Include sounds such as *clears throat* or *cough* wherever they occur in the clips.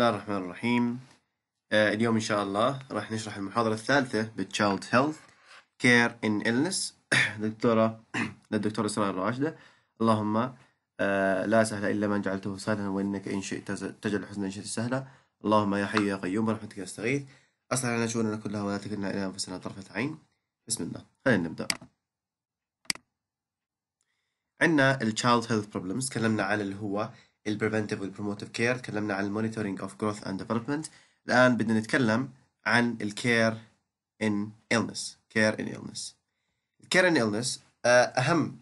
الله الرحمن الرحيم آه اليوم إن شاء الله راح نشرح المحاضرة الثالثة بالتشايلد هيلث كير إن إلنس دكتورة للدكتورة *coughs* إسراء الراشدة اللهم آه لا سهل إلا من جعلته سهلا وإنك إن شئت تجعل الحزن إن شئت سهلا اللهم يا حي يا قيوم برحمتك استغيث أصلح لنا شؤوننا كلها ولا تكلنا إلى أنفسنا طرفة عين بسم الله خلينا نبدأ عندنا التشايلد هيلث بروبلمز تكلمنا على اللي هو البريفنتيف والبروموتيف كير تكلمنا عن monitoring اوف جروث اند ديفلوبمنت الان بدنا نتكلم عن الكير ان illness كير ان illness الكير ان illness آه، اهم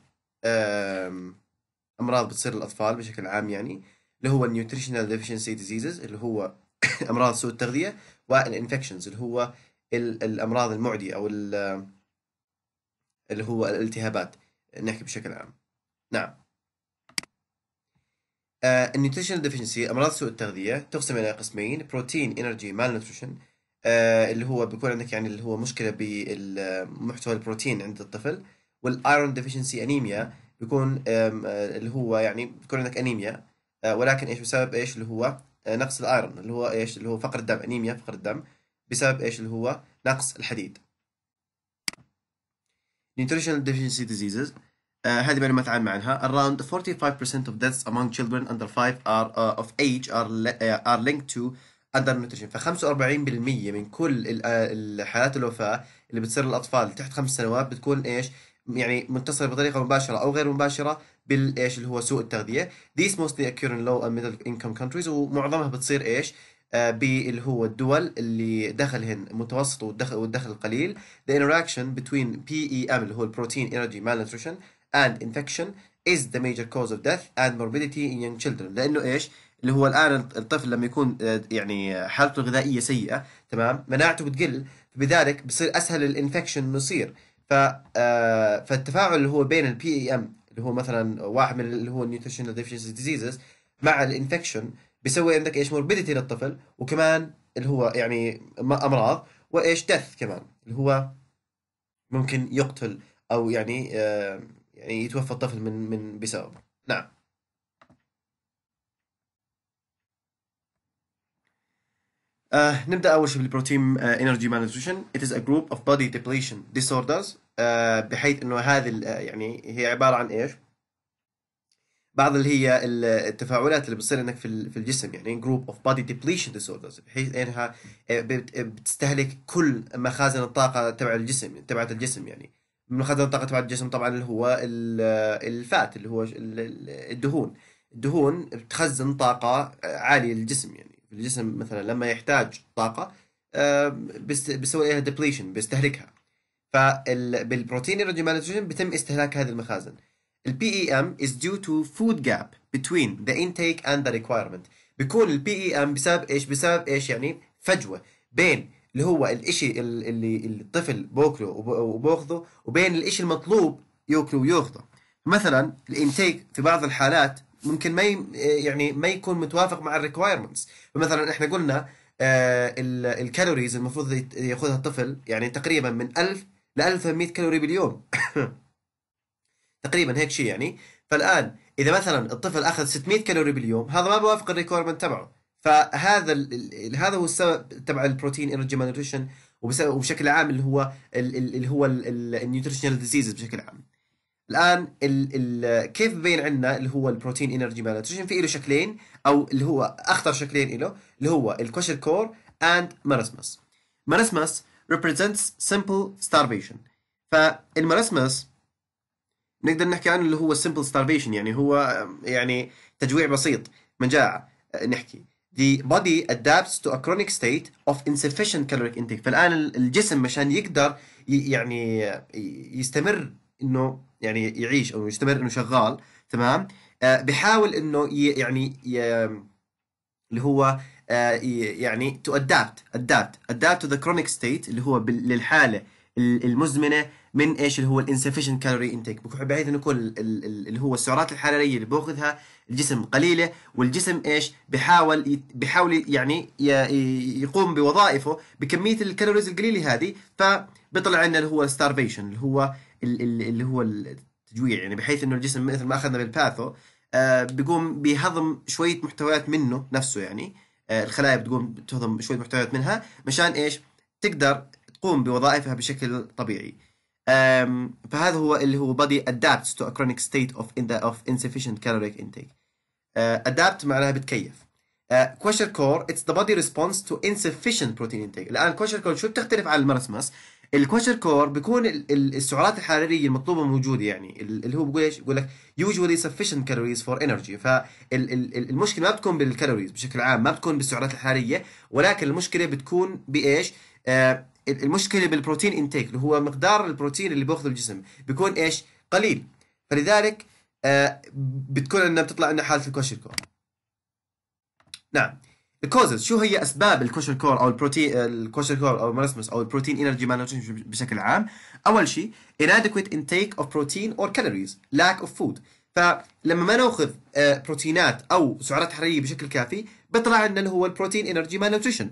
امراض بتصير للاطفال بشكل عام يعني اللي هو النيوتريشنال ديفيشنسي ديزيزز اللي هو *coughs* امراض سوء التغذيه والانفكشنز اللي هو الامراض المعديه او اللي هو الالتهابات نحكي بشكل عام نعم النيوتريشن آه، ديفيشنسي امراض سوء التغذيه تقسم الى قسمين بروتين انرجي مال نوتريشن اللي هو بيكون عندك يعني اللي هو مشكله بمحتوى البروتين عند الطفل والايرون ديفيشنسي انيميا بيكون آه، اللي هو يعني بيكون عندك انيميا آه، ولكن ايش بسبب ايش اللي هو نقص الايرون اللي هو ايش اللي هو فقر الدم انيميا فقر الدم بسبب ايش اللي هو نقص الحديد nutritional deficiency diseases آه، هذه معلومات عامة عنها around 45% of deaths among children under 5 are uh, of age are, uh, are linked to undernutrition ف 45% من كل الحالات الوفاة اللي بتصير للأطفال تحت خمس سنوات بتكون إيش يعني متصلة بطريقة مباشرة أو غير مباشرة بالإيش اللي هو سوء التغذية these mostly occur in low and middle income countries ومعظمها بتصير إيش باللي هو الدول اللي دخلهن متوسط والدخل, والدخل القليل the interaction between PEM اللي هو البروتين energy malnutrition and infection is the major cause of death and morbidity in young children لانه ايش اللي هو الان الطفل لما يكون آه، يعني حالته الغذائيه سيئه تمام مناعته بتقل بذلك بصير اسهل الانفكشن انه يصير ف آه، فالتفاعل اللي هو بين البي اي ام اللي هو مثلا واحد من اللي هو النيوتريشنال ديفشنسي ديزيزز مع الانفكشن بيسوي عندك ايش موربيديتي للطفل وكمان اللي هو يعني امراض وايش دث كمان اللي هو ممكن يقتل او يعني آه، يعني يتوفى الطفل من من بسببه نعم آه نبدا اول شيء بالبروتين انرجي مالنيوتريشن ات از ا جروب اوف بودي ديبليشن ديسوردرز بحيث انه هذه آه، يعني هي عباره عن ايش؟ بعض اللي هي التفاعلات اللي بتصير انك في الجسم يعني جروب اوف بادي ديبليشن ديسوردرز بحيث انها آه، بتستهلك كل مخازن الطاقه تبع الجسم تبعت الجسم يعني من مخزن طاقه تبع الجسم طبعا اللي هو الفات اللي هو الدهون الدهون بتخزن طاقه آه، عاليه للجسم يعني الجسم مثلا لما يحتاج طاقه بيسوي لها ديبليشن بيستهلكها فبالبروتين الرجيم malnutrition بتم استهلاك هذه المخازن اي PEM is due to food gap between the intake and the requirement بيكون اي PEM بسبب ايش بسبب ايش يعني فجوه بين اللي هو الإشي اللي الطفل بوكله وبوخذه وبين الإشي المطلوب يوكله وياخذه مثلا الانتيك في بعض الحالات ممكن ما يعني ما يكون متوافق مع الريكوايرمنتس فمثلا احنا قلنا آه، الكالوريز المفروض ياخذها الطفل يعني تقريبا من 1000 ل 1100 كالوري باليوم *coughs* تقريبا هيك شيء يعني فالان اذا مثلا الطفل اخذ 600 كالوري باليوم هذا ما بوافق الريكوايرمنت تبعه فهذا هذا هو السبب تبع البروتين انرجي malnutrition وبشكل عام اللي هو اللي هو النيوتريشنال ديزيزز بشكل عام الان ال ال كيف بين عندنا اللي هو البروتين انرجي malnutrition في له شكلين او اللي هو اخطر شكلين له اللي هو الكوشر كور اند مرسمس مرسمس represents simple starvation فالمرسمس نقدر نحكي عنه اللي هو simple starvation يعني هو يعني تجويع بسيط مجاعة نحكي the body adapts to a chronic state of insufficient caloric intake فالان الجسم مشان يقدر يعني يستمر انه يعني يعيش او يستمر انه شغال تمام آه، بحاول انه يعني اللي هو آه، يعني to adapt adapt adapt to the chronic state اللي هو للحاله المزمنه من ايش اللي هو الانسفيشن كالوري انتيك بحيث انه يكون اللي هو السعرات الحراريه اللي بياخذها الجسم قليله والجسم ايش بحاول بحاول يعني يقوم بوظائفه بكميه الكالوريز القليله هذه فبيطلع لنا اللي هو ستارفيشن اللي هو اللي هو التجويع يعني بحيث انه الجسم مثل ما اخذنا بالباثو آه، بيقوم بهضم شويه محتويات منه نفسه يعني آه، الخلايا بتقوم تهضم شويه محتويات منها مشان ايش تقدر تقوم بوظائفها بشكل طبيعي Um, فهذا هو اللي هو body adapts to a chronic state of, in the, of insufficient caloric intake uh, adapt معناها بتكيف uh, كوشر كور it's the body response to insufficient protein intake. الان كوشر كور شو بتختلف عن المرسمس الكوشر كور بيكون السعرات الحراريه المطلوبه موجوده يعني اللي هو بيقول ايش بيقول لك usually sufficient calories for energy فالمشكله ما بتكون بالكالوريز بشكل عام ما بتكون بالسعرات الحراريه ولكن المشكله بتكون بايش آه، المشكله بالبروتين انتيك اللي هو مقدار البروتين اللي بياخذه الجسم بيكون ايش؟ قليل فلذلك آه بتكون انه بتطلع عندنا حاله كور. نعم الكوزز شو هي اسباب الكوشر كور او البروتين الكوشر كور او المرسمس او البروتين انرجي مالنيوتريشن بشكل عام اول شيء inadequate intake of protein or calories lack of food فلما ما ناخذ آه، بروتينات او سعرات حراريه بشكل كافي بيطلع عندنا اللي هو البروتين انرجي مالنيوتريشن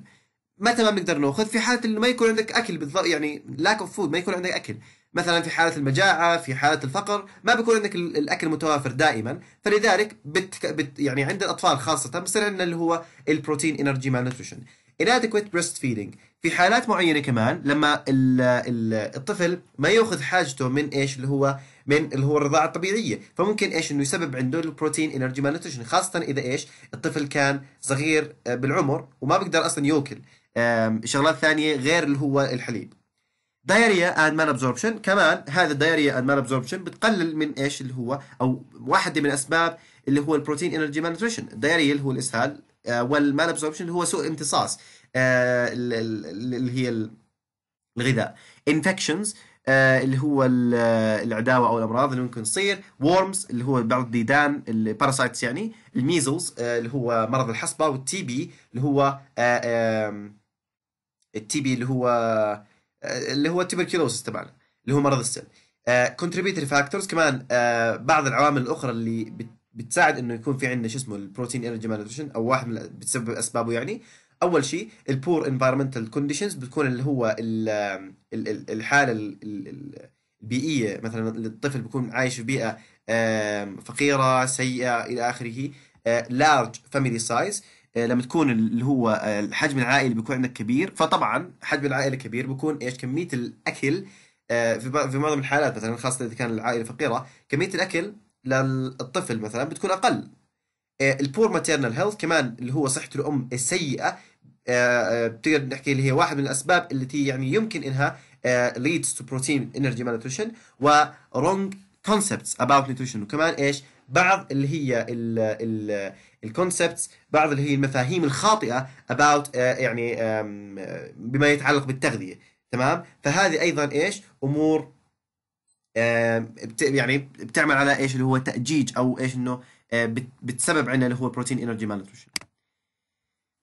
متى ما بنقدر ناخذ في حاله انه ما يكون عندك اكل بالضبط يعني لاك اوف فود ما يكون عندك اكل مثلا في حاله المجاعه في حاله الفقر ما بيكون عندك الاكل متوافر دائما فلذلك بت... بت... يعني عند الاطفال خاصه بصير عندنا اللي هو البروتين انرجي مال نوتريشن inadequate بريست feeding في حالات معينه كمان لما الـ الـ الطفل ما ياخذ حاجته من ايش اللي هو من اللي هو الرضاعه الطبيعيه فممكن ايش انه يسبب عنده البروتين انرجي مالنيوتريشن خاصه اذا ايش الطفل كان صغير آه، بالعمر وما بيقدر اصلا ياكل شغلات ثانيه غير اللي هو الحليب دايريا اند مان ابزوربشن كمان هذا الدايريا اند مان ابزوربشن بتقلل من ايش اللي هو او واحده من اسباب اللي هو البروتين انرجي مالنيوتريشن الدايريا اللي هو الاسهال آه، والمان ابزوربشن اللي هو سوء امتصاص آه، اللي هي الغذاء انفكشنز آه، اللي هو العداوه او الامراض اللي ممكن تصير وورمز اللي هو بعض الديدان الباراسايتس يعني الميزلز اللي هو مرض الحصبه والتي بي اللي هو التيبي اللي هو آه، اللي هو التبركيلوسس تبعنا اللي هو مرض السل كونتريبيوتري آه، فاكتورز كمان آه، بعض العوامل الاخرى اللي بتساعد انه يكون في عندنا شو اسمه البروتين انرجي مالنيوتريشن او واحد من بتسبب اسبابه يعني اول شيء البور انفايرمنتال كونديشنز بتكون اللي هو الحاله البيئيه مثلا الطفل بيكون عايش في بيئه فقيره سيئه الى اخره لارج فاميلي سايز آه، لما تكون اللي هو آه، الحجم العائلي بيكون عندك كبير فطبعا حجم العائله كبير بيكون ايش كميه الاكل آه، في في معظم الحالات مثلا خاصه اذا كان العائله فقيره كميه الاكل للطفل مثلا بتكون اقل البور ماتيرنال هيلث كمان اللي هو صحه الام السيئه بتقدر نحكي اللي هي واحد من الاسباب التي يعني يمكن انها ليدز تو بروتين انرجي malnutrition ورونج كونسبتس اباوت نيوتريشن وكمان ايش بعض اللي هي ال ال الكونسبتس بعض اللي هي المفاهيم الخاطئه about آه، يعني آه، بما يتعلق بالتغذيه تمام فهذه ايضا ايش امور يعني بتعمل على ايش اللي هو تاجيج او ايش انه آه، بتسبب عندنا اللي هو بروتين انرجي مالنيوتريشن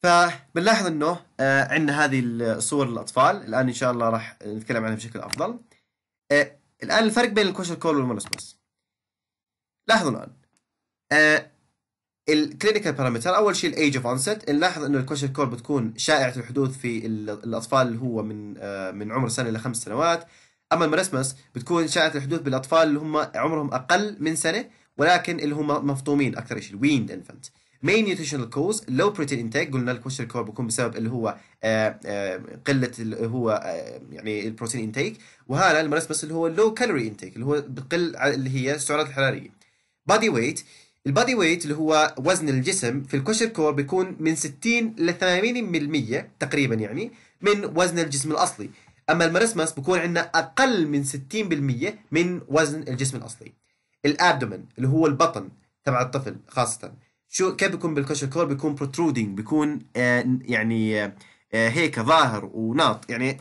فبنلاحظ انه عندنا هذه الصور للاطفال الان ان شاء الله راح نتكلم عنها بشكل افضل الان الفرق بين الكوشر كول والمونوسبوس لاحظوا الان الكلينيكال بارامتر اول شيء الايج اوف انست نلاحظ انه الكوشن كور بتكون شائعه الحدوث في الاطفال اللي هو من آه، من عمر سنه الى خمس سنوات اما المرسمس بتكون شائعه الحدوث بالاطفال اللي هم عمرهم اقل من سنه ولكن اللي هم مفطومين اكثر شيء الويند انفنت مين نيوتريشنال كوز لو بروتين انتيك قلنا الكوشن كور بيكون بسبب اللي هو آه، آه، قله يعني اللي هو يعني البروتين انتيك وهذا المرسمس اللي هو لو كالوري انتيك اللي هو بقل اللي هي السعرات الحراريه بادي ويت البادي ويت اللي هو وزن الجسم في الكوشر كور بيكون من 60 ل 80% تقريبا يعني من وزن الجسم الاصلي اما المرسمس بيكون عندنا اقل من 60% من وزن الجسم الاصلي الابدومن اللي هو البطن تبع الطفل خاصه شو كيف بيكون بالكوشر كور بيكون بروترودينج بيكون آه يعني آه،, آه هيك ظاهر وناط يعني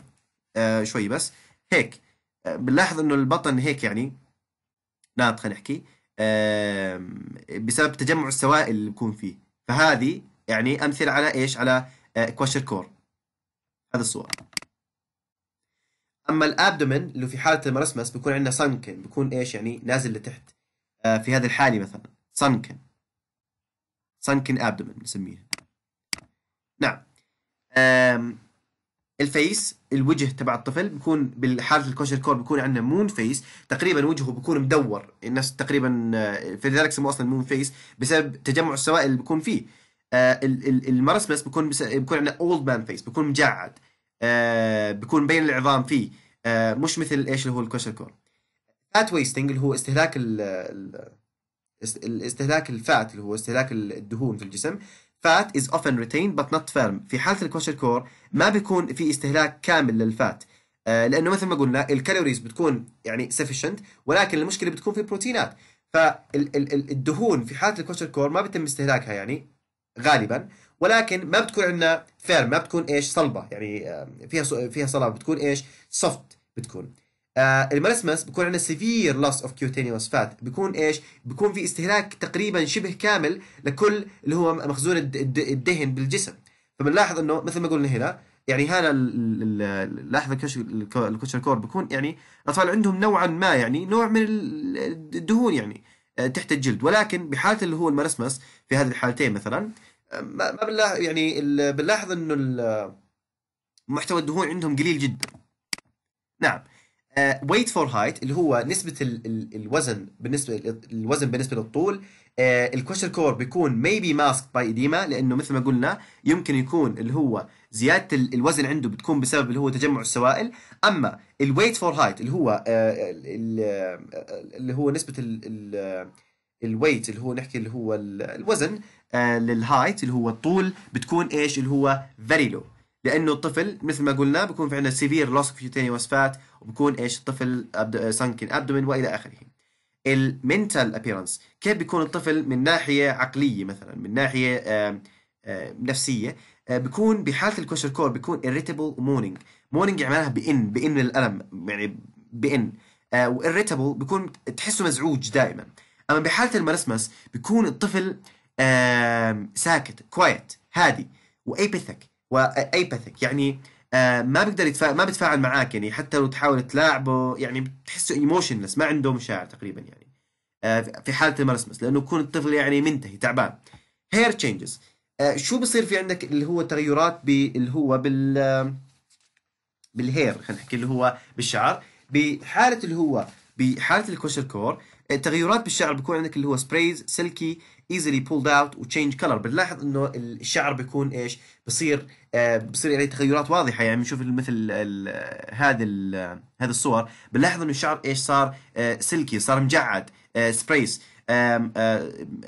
آه شوي بس هيك آه، بنلاحظ انه البطن هيك يعني ناط خلينا نحكي بسبب تجمع السوائل اللي بكون فيه فهذه يعني امثله على ايش على كوشر كور هذه الصور اما الابدومن اللي في حاله المرسمس بيكون عندنا سانكن بيكون ايش يعني نازل لتحت آه، في هذه الحاله مثلا سانكن سانكن ابدومن نسميها نعم الفيس الوجه تبع الطفل بيكون بالحاله الكوشر كور بيكون عندنا مون فيس تقريبا وجهه بيكون مدور الناس تقريبا آه، فلذلك سموه اصلا مون فيس بسبب تجمع السوائل اللي بيكون فيه آه المرسمس بيكون بيكون عندنا اولد مان فيس بيكون مجعد آه بيكون بين العظام فيه آه مش مثل ايش اللي هو الكوشر كور فات ويستنج اللي هو استهلاك ال استهلاك الفات اللي هو استهلاك الدهون في الجسم fat is often retained but not firm في حالة الكوشر كور ما بيكون في استهلاك كامل للفات آه، لأنه مثل ما قلنا الكالوريز بتكون يعني sufficient ولكن المشكلة بتكون في البروتينات فالدهون في حالة الكوشر كور ما بيتم استهلاكها يعني غالبا ولكن ما بتكون عندنا فيرم ما بتكون ايش صلبه يعني آه، فيها فيها صلابه بتكون ايش سوفت بتكون آه الملسمس بيكون عندنا سيفير لوس اوف كيوتينيوس فات بيكون ايش؟ بيكون في استهلاك تقريبا شبه كامل لكل اللي هو مخزون الدهن بالجسم فبنلاحظ انه مثل ما قلنا هنا يعني هذا لاحظ الكوتشر كور بيكون يعني الاطفال عندهم نوعا ما يعني نوع من الدهون يعني آه، تحت الجلد ولكن بحاله اللي هو المرسمس في هذه الحالتين مثلا آه، ما بنلاحظ يعني بنلاحظ انه محتوى الدهون عندهم قليل جدا نعم ويت فور هايت اللي هو نسبه الـ الـ الوزن بالنسبه الوزن بالنسبه للطول آه، الكوشر كور بيكون ميبي ماسك باي ايديما لانه مثل ما قلنا يمكن يكون اللي هو زياده الوزن عنده بتكون بسبب اللي هو تجمع السوائل اما الويت فور هايت اللي هو آه، آه، اللي هو نسبه ال الويت اللي هو نحكي اللي هو الوزن للهايت اللي هو الطول بتكون ايش اللي هو فيري لو لانه الطفل مثل ما قلنا بكون في عندنا سيفير لوس اوف يوتينيوس فات وبكون ايش الطفل سنكن ابدومين آه، والى اخره المينتال ابيرنس كيف بيكون الطفل من ناحيه عقليه مثلا من ناحيه نفسيه آه، بيكون بحاله الكوشر كور بيكون irritable مورنينج مونينج عملها بان بان الالم يعني بان آه، واريتابل بيكون تحسه مزعوج دائما اما بحاله المرسمس بيكون الطفل ساكت كوايت هادي وايبثك وايباثيك يعني آه، ما بيقدر يتفا... ما بتفاعل معاك يعني حتى لو تحاول تلاعبه يعني بتحسه ايموشنلس ما عنده مشاعر تقريبا يعني آه، في حاله المرسمس لانه يكون الطفل يعني منتهي تعبان هير آه، تشينجز شو بصير في عندك اللي هو تغيرات اللي هو بال بالهير خلينا نحكي اللي هو بالشعر بحاله اللي هو بحاله الكوشر كور التغيرات بالشعر بيكون عندك اللي هو سبريز سلكي easily pulled out وتشينج كلر بنلاحظ انه الشعر بيكون ايش بصير آه، بصير عليه تغيرات واضحه يعني بنشوف مثل هذا هذا الصور بنلاحظ انه الشعر ايش صار سلكي آه، صار مجعد آه سبريس آه،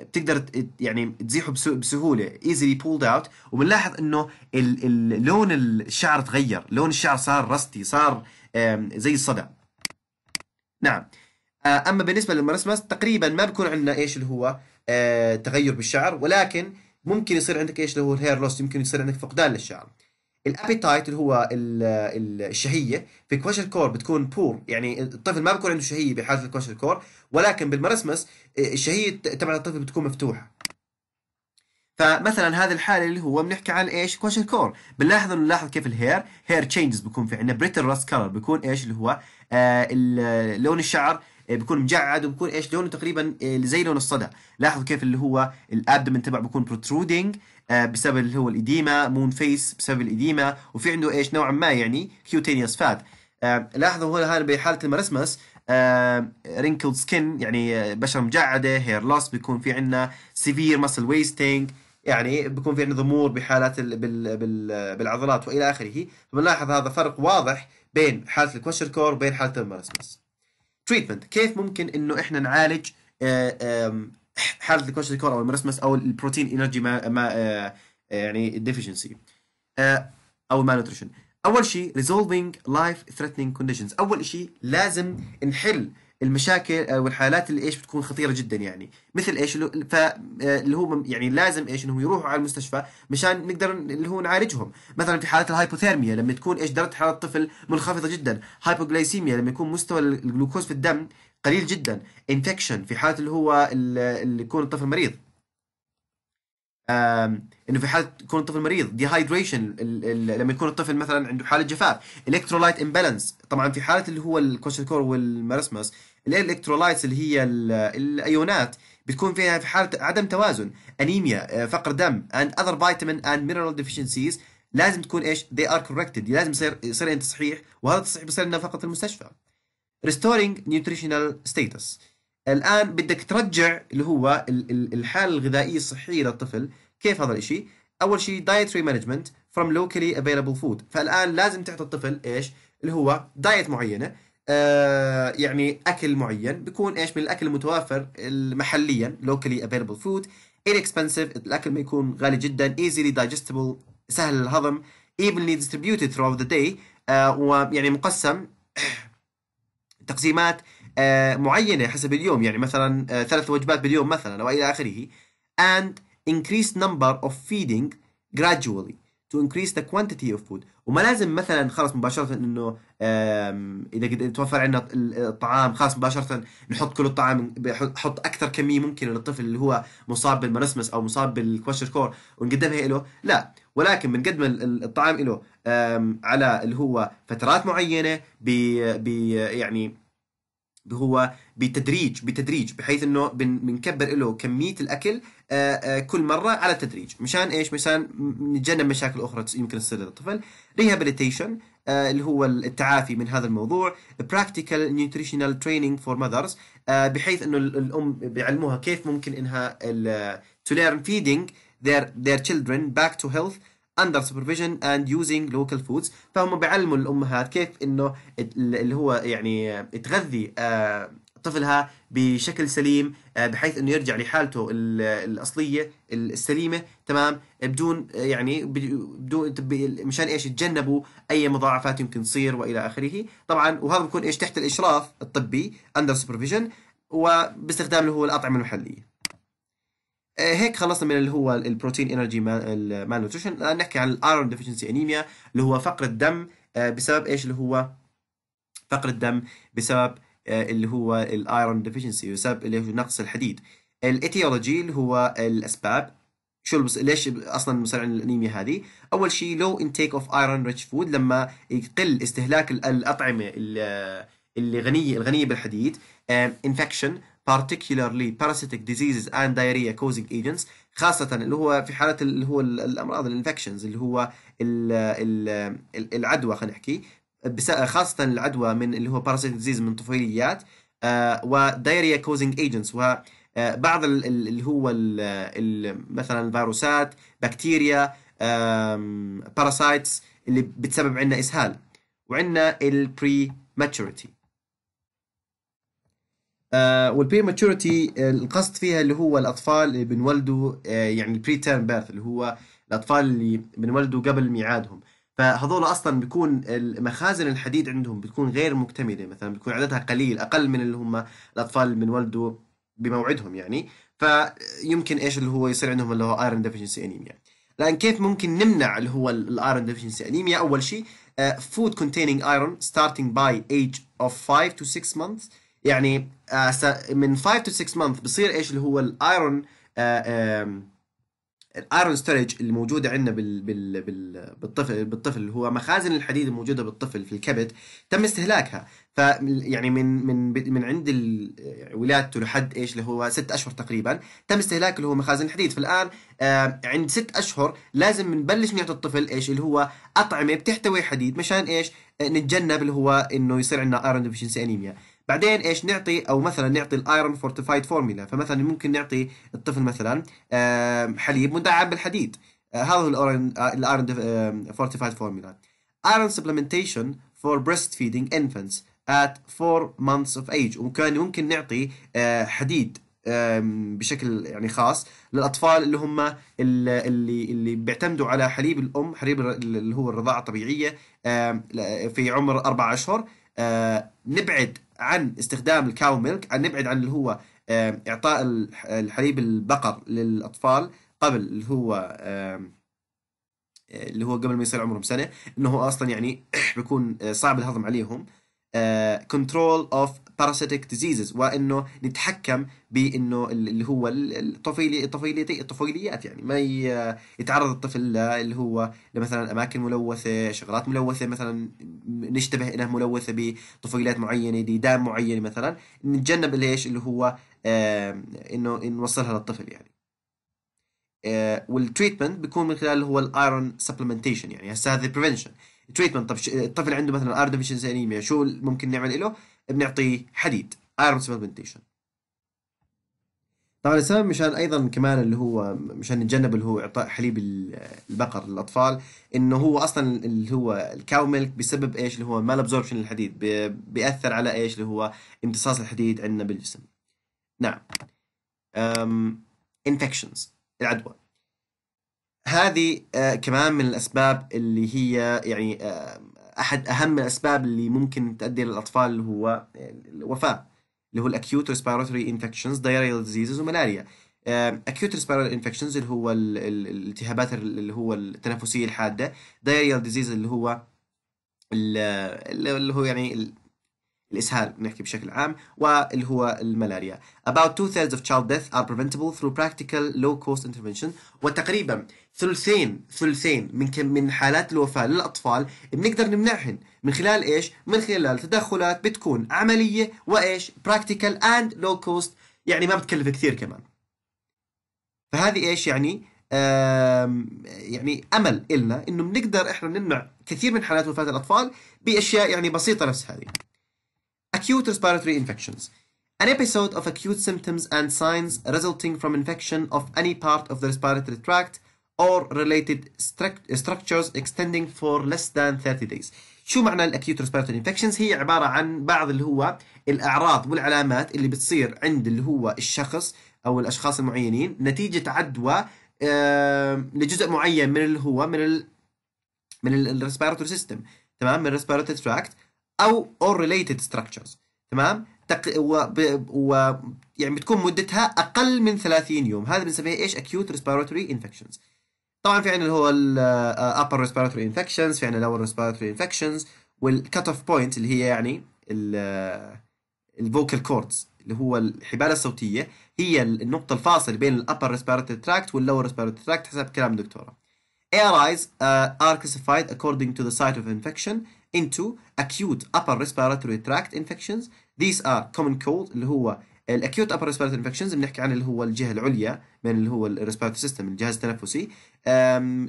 بتقدر يعني تزيحه بسهوله ايزلي بولد اوت وبنلاحظ انه اللون الشعر تغير لون الشعر صار رستي صار زي الصدع نعم اما بالنسبه للمرسمس تقريبا ما بكون عندنا ايش اللي هو آه، تغير بالشعر ولكن ممكن يصير عندك ايش اللي هو الهير لوس يمكن يصير عندك فقدان للشعر الابيتايت اللي هو الشهيه في كوش الكور بتكون بور يعني الطفل ما بيكون عنده شهيه بحاله الكوش الكور ولكن بالمرسمس آه، الشهيه تبع الطفل بتكون مفتوحه فمثلا هذه الحالة اللي هو بنحكي عن ايش كوش كور بنلاحظ انه نلاحظ كيف الهير هير تشينجز بيكون في عندنا بريتل راس كلر بيكون ايش اللي هو آه لون الشعر آه، بيكون مجعد وبكون ايش لونه تقريبا آه، زي لون الصدى لاحظوا كيف اللي هو الابدمن تبعه بيكون بروترودنج آه، بسبب اللي هو الاديما مون فيس بسبب الاديما وفي عنده ايش نوعا ما يعني كيوتينيوس فات لاحظوا هنا بحاله المرسمس رينكلد سكن يعني بشره مجعده هير لوس بيكون في عندنا سيفير مسل ويستنج يعني بيكون في عندنا ضمور بحالات بالعضلات والى اخره فبنلاحظ هذا فرق واضح بين حاله الكوشر كور وبين حاله المرسمس تريتمنت كيف ممكن انه احنا نعالج آه، حاله الكورتيكول او المرسمس او البروتين انرجي ما, ما آه، آه، يعني ديفيشنسي او ما نوتريشن اول شيء ريزولفينج لايف ثريتنينج كونديشنز اول شيء لازم نحل المشاكل آه، والحالات اللي ايش بتكون خطيره جدا يعني مثل ايش اللي هو آه، يعني لازم ايش انهم يروحوا على المستشفى مشان نقدر اللي هو نعالجهم مثلا في حالات الهايبوثيرميا لما تكون ايش درجه حراره الطفل منخفضه جدا هايبوغليسيميا لما يكون مستوى الجلوكوز في الدم قليل جدا انفكشن في حاله اللي هو اللي يكون الطفل مريض انه في حاله يكون الطفل مريض ديهايدريشن لما يكون الطفل مثلا عنده حاله جفاف الكترولايت امبالانس طبعا في حاله اللي هو كور والمارسماس الالكترولايتس اللي هي الايونات بتكون فيها في حاله عدم توازن انيميا آه، فقر دم اند اذر فيتامين اند مينرال ديفشنسيز لازم تكون ايش دي ار كوركتد لازم يصير يصير انت تصحيح وهذا التصحيح بيصير لنا فقط المستشفى ريستورينج نيوتريشنال ستيتس الان بدك ترجع اللي هو الحاله الغذائيه الصحيه للطفل كيف هذا الشيء اول شيء دايتري مانجمنت فروم لوكالي افيلبل فود فالان لازم تعطي الطفل ايش اللي هو دايت معينه آه، يعني اكل معين بيكون ايش من الاكل المتوافر محليا locally available food inexpensive الاكل ما يكون غالي جدا easily digestible سهل الهضم evenly distributed throughout the day آه، ويعني مقسم *clears throat* تقسيمات آه، معينه حسب اليوم يعني مثلا ثلاث وجبات باليوم مثلا او الى اخره and increased number of feeding gradually to increase the quantity of food وما لازم مثلا خلص مباشره انه اذا قد توفر عندنا الطعام خلاص مباشره نحط كل الطعام نحط اكثر كميه ممكنه للطفل اللي هو مصاب بالمرسمس او مصاب بالكوشر كور ونقدمها له لا ولكن بنقدم الطعام له على اللي هو فترات معينه ب يعني هو بتدريج بتدريج بحيث انه بنكبر له كميه الاكل آه، آه، كل مره على التدريج مشان ايش مشان نتجنب مشاكل اخرى يمكن تصير للطفل ريهابيليتيشن آه، اللي هو التعافي من هذا الموضوع براكتيكال نيوتريشنال تريننج فور ماذرز بحيث انه الام بيعلموها كيف ممكن انها تو ليرن فيدينج their their children back to health under supervision and using local foods فهم بيعلموا الامهات كيف انه اللي هو يعني تغذي طفلها بشكل سليم آه، بحيث انه يرجع لحالته الاصليه السليمه تمام بدون آه، يعني بدون مشان ايش يتجنبوا اي مضاعفات يمكن تصير والى اخره طبعا وهذا بيكون ايش تحت الاشراف الطبي اندر سوبرفيجن وباستخدام اللي هو الاطعمه المحليه آه، هيك خلصنا من اللي هو البروتين انرجي مال نوتريشن الان نحكي عن الايرون ديفشنسي انيميا اللي هو فقر الدم بسبب ايش اللي هو فقر الدم بسبب آه، اللي هو الايرون ديفيشنسي وسبب اللي هو نقص الحديد الاتيولوجي اللي هو الاسباب شو بس ليش اصلا مسرعين الانيميا هذه؟ اول شيء لو انتيك اوف ايرون ريتش فود لما يقل استهلاك الاطعمه اللي غنيه الغنيه بالحديد انفكشن particularly parasitic diseases and diarrhea causing agents خاصة اللي هو في حالة اللي هو الأمراض الانفكشنز اللي هو الـ الـ العدوى خلينا نحكي آه، خاصه العدوى من اللي هو باراسيت ديزيز من طفيليات ودايريا كوزنج ايجنتس وبعض اللي هو مثلا الفيروسات بكتيريا باراسايتس اللي بتسبب عندنا اسهال وعندنا البري ماتشوريتي والبري ماتشوريتي القصد فيها اللي هو الاطفال اللي بنولدوا آه، يعني البري تيرم بيرث اللي هو الاطفال اللي بنولدوا قبل ميعادهم فهذول اصلا بيكون مخازن الحديد عندهم بتكون غير مكتمله مثلا بيكون عددها قليل اقل من اللي هم الاطفال اللي بنولدوا بموعدهم يعني فيمكن ايش اللي هو يصير عندهم اللي هو ايرون ديفيشنسي انيميا لان كيف ممكن نمنع اللي هو الايرون ديفيشنسي انيميا اول شيء فود كونتيننج ايرون ستارتنج باي ايج اوف 5 تو 6 مانث يعني آه، من 5 تو 6 مانث بصير ايش اللي هو الايرون الايرون ستورج اللي موجوده عندنا بال بال بال بالطفل بالطفل اللي هو مخازن الحديد الموجوده بالطفل في الكبد تم استهلاكها ف يعني من من من عند ولادته لحد ايش اللي هو ست اشهر تقريبا تم استهلاك اللي هو مخازن الحديد فالان آه عند ست اشهر لازم نبلش نعطي الطفل ايش اللي هو اطعمه بتحتوي حديد مشان ايش آه، نتجنب اللي هو انه يصير عندنا ايرون ديفشنسي انيميا بعدين ايش نعطي او مثلا نعطي الايرون فورتيفايد فورمولا فمثلا ممكن نعطي الطفل مثلا حليب مدعم بالحديد آه، هذا هو الايرون فورتيفايد فورمولا ايرون سبلمنتيشن فور بريست فيدينج انفنتس ات 4 مانثس اوف ايج وكان ممكن نعطي آه، حديد بشكل يعني خاص للاطفال اللي هم اللي اللي بيعتمدوا على حليب الام حليب اللي هو الرضاعه الطبيعيه في عمر اربع اشهر آه، نبعد عن استخدام الكاو ميلك عن نبعد عن اللي هو اعطاء الحليب البقر للاطفال قبل اللي هو اللي هو قبل ما يصير عمرهم سنه انه هو اصلا يعني *coughs* بيكون آه، صعب الهضم عليهم كنترول آه، اوف parasitic ديزيزز وانه نتحكم بانه اللي هو الطفيلي الطفيليتي الطفيليات يعني ما يتعرض الطفل اللي هو مثلا اماكن ملوثه شغلات ملوثه مثلا نشتبه انها ملوثه بطفيلات معينه ديدان معينه مثلا نتجنب ليش اللي هو آه، انه نوصلها للطفل يعني آه، والتريتمنت بيكون من خلال اللي هو الايرون سبلمنتيشن يعني هسه هذا بريفنشن تريتمنت طب الطفل عنده مثلا ار ديفيشنز انيميا شو ممكن نعمل له؟ بنعطيه حديد ايرون سبلمنتيشن طبعا السبب مشان ايضا كمان اللي هو مشان نتجنب اللي هو اعطاء حليب البقر للاطفال انه هو اصلا اللي هو الكاو ميلك بسبب ايش اللي هو مال ابزوربشن للحديد بياثر على ايش اللي هو امتصاص الحديد عندنا بالجسم نعم امم انفكشنز العدوى هذه آه، كمان من الأسباب اللي هي يعني آه، أحد أهم الأسباب اللي ممكن تؤدي للأطفال اللي هو آه، الوفاة اللي هو الأكيوت ريسبيراتوري انفكشنز دايريال ديزيزز وملاريا اكيوت ريسبيراتوري انفكشنز اللي هو الالتهابات اللي هو التنفسيه الحاده دايريال ديزيز اللي هو اللي هو يعني الإسهال نحكي بشكل عام واللي هو الملاريا about two thirds of child death are preventable through practical low cost intervention وتقريبا ثلثين ثلثين من كم من حالات الوفاة للأطفال بنقدر نمنعهن من خلال إيش؟ من خلال تدخلات بتكون عملية وإيش؟ practical and low cost يعني ما بتكلف كثير كمان فهذه إيش يعني؟ يعني امل النا انه بنقدر احنا نمنع كثير من حالات وفاه الاطفال باشياء يعني بسيطه نفس هذه Acute respiratory infections. An episode of acute symptoms and signs resulting from infection of any part of the respiratory tract or related uh, structures extending for less than 30 days. شو معنى الاكيوت ريسبيرتوري انفكشنز هي عباره عن بعض اللي هو الاعراض والعلامات اللي بتصير عند اللي هو الشخص او الاشخاص المعينين نتيجه عدوى لجزء معين من اللي هو من الـ من الريسبيرتوري سيستم تمام من الريسبيرتوري تراكت او اور ريليتد ستراكشرز تمام تق... و... ب... و... يعني بتكون مدتها اقل من 30 يوم هذا بنسميه ايش اكيوت ريسبيراتوري انفكشنز طبعا في عندنا اللي هو الابر ريسبيراتوري انفكشنز في عندنا لور ريسبيراتوري انفكشنز والكت اوف بوينت اللي هي يعني الفوكال كوردز آه، اللي هو الحبال الصوتيه هي النقطه الفاصل بين الابر ريسبيراتوري تراكت واللور ريسبيراتوري تراكت حسب كلام الدكتوره ARIs uh, آه، are classified according to the site of infection into acute upper respiratory tract infections these are common cold اللي هو الاكيوت ابر ريسبيرتوري انفكشنز بنحكي عن اللي هو الجهه العليا من اللي هو الريسبيرتوري سيستم الجهاز التنفسي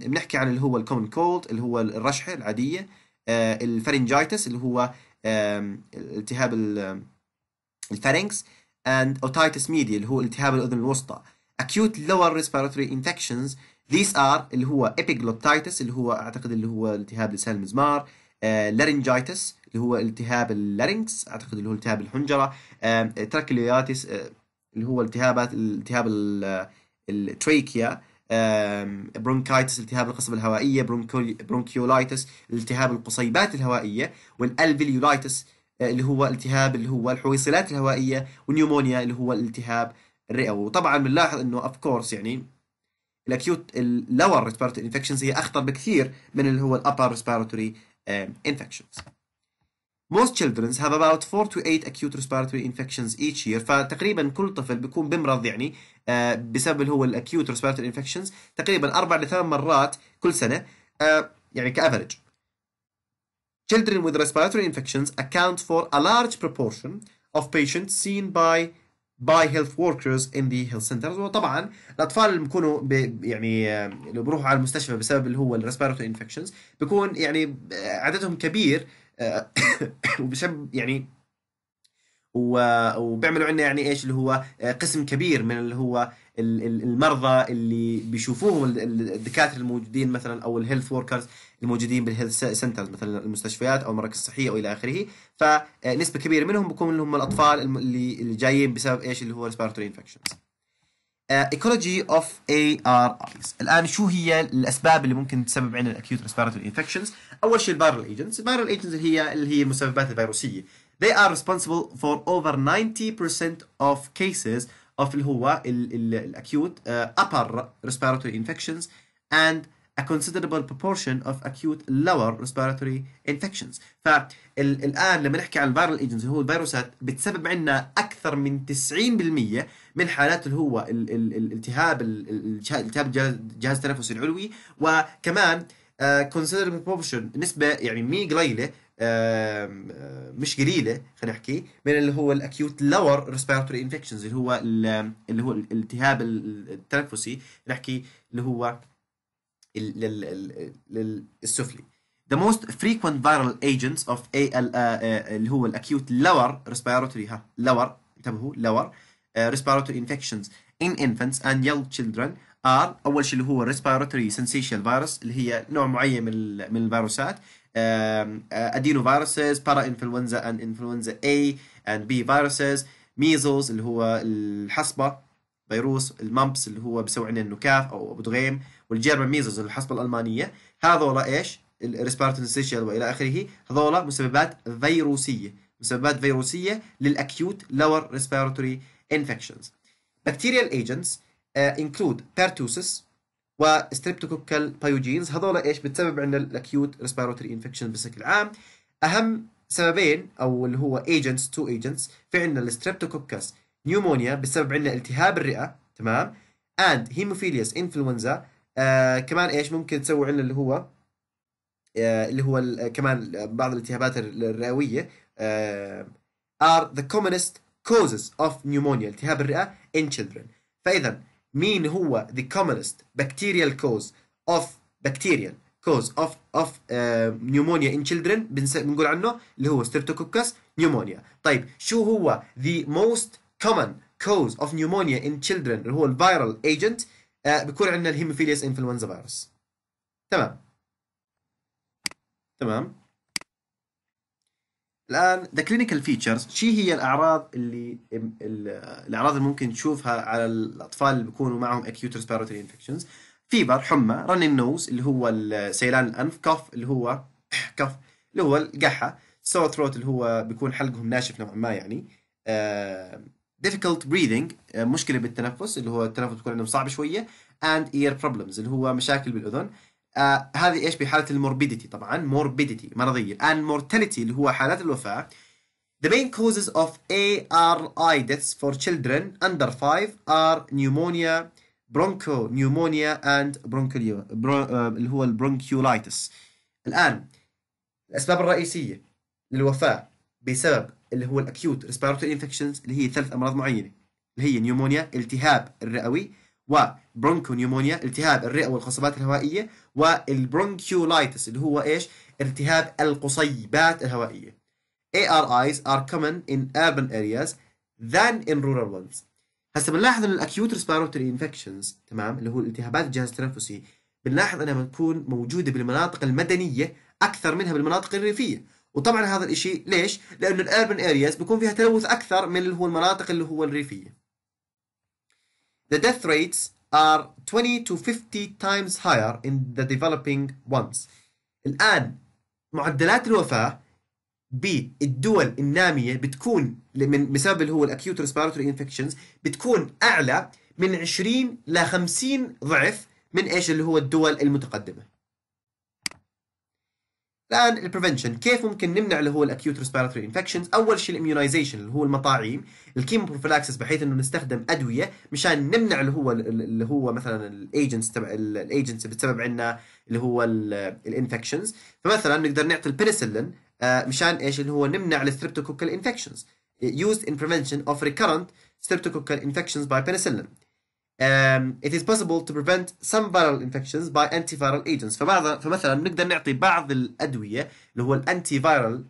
بنحكي عن اللي هو الكومن كولد اللي هو الرشحه العاديه آه، الفرنجيتس اللي هو التهاب الفارنكس and otitis media اللي هو التهاب الاذن الوسطى acute lower respiratory infections these are اللي هو epiglottitis اللي هو اعتقد اللي هو التهاب لسان المزمار لارنجايتس آه، اللي هو التهاب اللارنكس اعتقد اللي هو التهاب الحنجره تراكيلياتس آه، آه، اللي هو التهابات التهاب التريكيا برونكايتس التهاب القصبة الهوائية برونكيولايتس التهاب القصيبات الهوائية والالفيليولايتس اللي هو التهاب اللي هو الحويصلات الهوائية والنيومونيا اللي هو التهاب الرئوي وطبعا بنلاحظ انه اوف كورس يعني الاكيوت اللور ريسبيرتوري انفكشنز هي اخطر بكثير من اللي هو الابر ريسبيرتوري um, infections. Most children have about 4 to 8 acute respiratory infections each year فتقريبا كل طفل بيكون بمرض يعني بسبب اللي هو الاكيوت respiratory infections تقريبا 4 ل 8 مرات كل سنة يعني كافرج Children with respiratory infections account for a large proportion of patients seen by باي هيلث وركرز ان ذا هيلث سنترز وطبعا الاطفال اللي بيكونوا بي يعني اللي آه، بيروحوا على المستشفى بسبب اللي هو الريسبيرتوري انفكشنز بيكون يعني آه، عددهم كبير آه، *coughs* وبسبب يعني وبيعملوا عندنا يعني ايش اللي هو قسم كبير من اللي هو المرضى اللي بيشوفوهم الدكاتره الموجودين مثلا او الهيلث وركرز الموجودين بالهيلث سنترز مثلا المستشفيات او المراكز الصحيه او الى اخره فنسبه آه، كبيره منهم بكون هم الاطفال اللي اللي جايين بسبب ايش اللي هو ريسبيرتوري انفكشنز ايكولوجي اوف اي ار ايز الان شو هي الاسباب اللي ممكن تسبب عندنا الاكيوت ريسبيرتوري انفكشنز اول شيء الفيرال ايجنتس الفيرال ايجنتس اللي هي اللي هي المسببات الفيروسيه they are responsible for over 90% of cases of اللي هو الاكيوت آه، upper respiratory infections and a considerable proportion of acute lower respiratory infections فالآن لما نحكي عن الفيرال ايجنتس اللي هو الفيروسات بتسبب عندنا أكثر من 90% من حالات اللي هو الالتهاب التهاب الجهاز التنفسي العلوي وكمان آه، considerable proportion نسبة يعني مي قليلة مش قليله خلينا نحكي من اللي هو الاكيوت لور respiratory انفكشنز اللي هو اللي هو الالتهاب التنفسي نحكي اللي هو للسفلي The most frequent viral agents of AL اللي هو الاكيوت lower respiratory ها lower انتبهوا lower respiratory infections in infants and young children are اول شيء اللي هو respiratory syncytial virus اللي هي نوع معين من من الفيروسات ادينو فيروسز para influenza and influenza A and B viruses measles اللي هو الحصبه فيروس المامبس اللي هو بسوي عندنا النكاف او ابو دغيم والجيرمان ميزلز الحصبة الالمانيه هذولا ايش؟ الريسبيراتوري والى اخره هذولا مسببات فيروسيه مسببات فيروسيه للاكيوت لور ريسبيرتوري انفكشنز بكتيريال ايجنتس انكلود بيرتوسس وستريبتوكوكال بايوجينز هذول ايش بتسبب عندنا الاكيوت ريسبيرتوري انفكشن بشكل عام اهم سببين او اللي هو ايجنتس تو ايجنتس في عندنا الستريبتوكوكس نيومونيا بسبب عندنا التهاب الرئه تمام اند هيموفيليس انفلونزا آه كمان ايش ممكن تسوي عندنا اللي هو آه اللي هو كمان بعض الالتهابات الرئويه آه are the commonest causes of pneumonia التهاب الرئه in children فاذا مين هو the commonest bacterial cause of bacterial cause of of uh, pneumonia in children بنقول عنه اللي هو streptococcus pneumonia طيب شو هو the most common cause of pneumonia in children اللي هو الفيرال agent آه، بكون عندنا الهيموفيليس انفلونزا فيروس تمام تمام الان ذا كلينيكال فيتشرز شو هي الاعراض اللي الاعراض اللي ممكن تشوفها على الاطفال اللي بيكونوا معهم اكيوت ريسبيرتوري انفكشنز فيبر حمى رن النوز اللي هو سيلان الانف كف اللي هو كف *clears throat* اللي هو القحه سو ثروت اللي هو بيكون حلقهم ناشف نوعا ما يعني آه difficult breathing آه، مشكله بالتنفس اللي هو التنفس بيكون عندهم صعب شويه and ear problems اللي هو مشاكل بالاذن آه هذه ايش بحاله الموربيديتي طبعا موربيديتي مرضيه and mortality اللي هو حالات الوفاه The main causes of ARI deaths for children under 5 are pneumonia, bronchopneumonia and bronchial آه، اللي هو البرونكيولايتس. الآن الأسباب الرئيسية للوفاة بسبب اللي هو الاكيوت ريسبيرتوري انفكشنز اللي هي ثلاث امراض معينه اللي هي نيومونيا التهاب الرئوي نيومونيا التهاب الرئه والخصبات الهوائيه والبرونكيولايتس اللي هو ايش التهاب القصيبات الهوائيه ARIs are common in urban areas than in rural ones هسه بنلاحظ ان الاكيوت ريسبيرتوري انفكشنز تمام اللي هو التهابات الجهاز التنفسي بنلاحظ انها بتكون موجوده بالمناطق المدنيه اكثر منها بالمناطق الريفيه وطبعا هذا الاشي ليش؟ لأنه الأربن أرياز بيكون فيها تلوث أكثر من اللي هو المناطق اللي هو الريفية. The death rates are 20 to 50 times higher in the developing ones. الآن معدلات الوفاة بالدول النامية بتكون من بسبب اللي هو الأكيوت ريسبيرتوري انفكشنز بتكون أعلى من 20 ل 50 ضعف من ايش اللي هو الدول المتقدمة. الان البريفنشن كيف ممكن نمنع اللي هو الاكيوت ريسبيراتوري انفكشنز اول شيء الاميونايزيشن اللي هو المطاعيم الكيمو بحيث انه نستخدم ادويه مشان نمنع اللي هو اللي هو مثلا الايجنتس تبع الايجنتس اللي بتسبب عندنا اللي هو الانفكشنز فمثلا نقدر نعطي البنسلين آه، مشان ايش اللي هو نمنع الستريبتوكوكال انفكشنز used in prevention of recurrent streptococcal infections by penicillin Um, it is possible to prevent some viral infections by antiviral agents فبعض فمثلا نقدر نعطي بعض الادويه اللي هو الانتي فايرال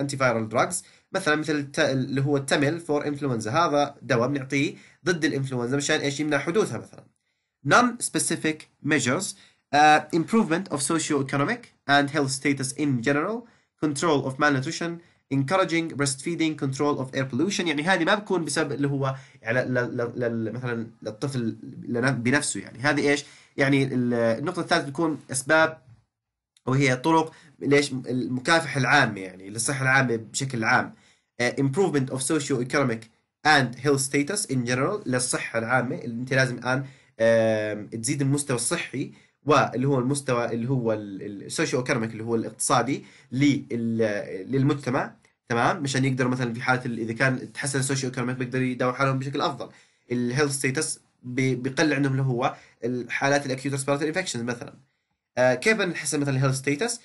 انتي فايرال دراجز مثلا مثل اللي هو التمل فور انفلونزا هذا دواء بنعطيه ضد الانفلونزا مشان ايش يمنع حدوثها مثلا non specific measures uh, improvement of socio-economic and health status in general control of malnutrition encouraging breastfeeding control of air pollution يعني هذه ما بتكون بسبب اللي هو مثلا للطفل بنفسه يعني هذه ايش؟ يعني النقطة الثالثة بتكون اسباب وهي طرق ليش المكافحة العامة يعني للصحة العامة بشكل عام آه، improvement of socio-economic and health status in general للصحة العامة اللي انت لازم الان تزيد المستوى الصحي واللي هو المستوى اللي هو السوشيو ايكونوميك اللي هو الاقتصادي للمجتمع تمام مشان يقدر مثلا في حاله اذا كان تحسن السوشيو ايكونوميك بيقدر يداوي حالهم بشكل افضل الهيلث ستيتس بيقل عندهم اللي هو الحالات الاكيوت ريسبيرتوري انفكشنز مثلا آه كيف نحسن مثلا الهيلث ستيتس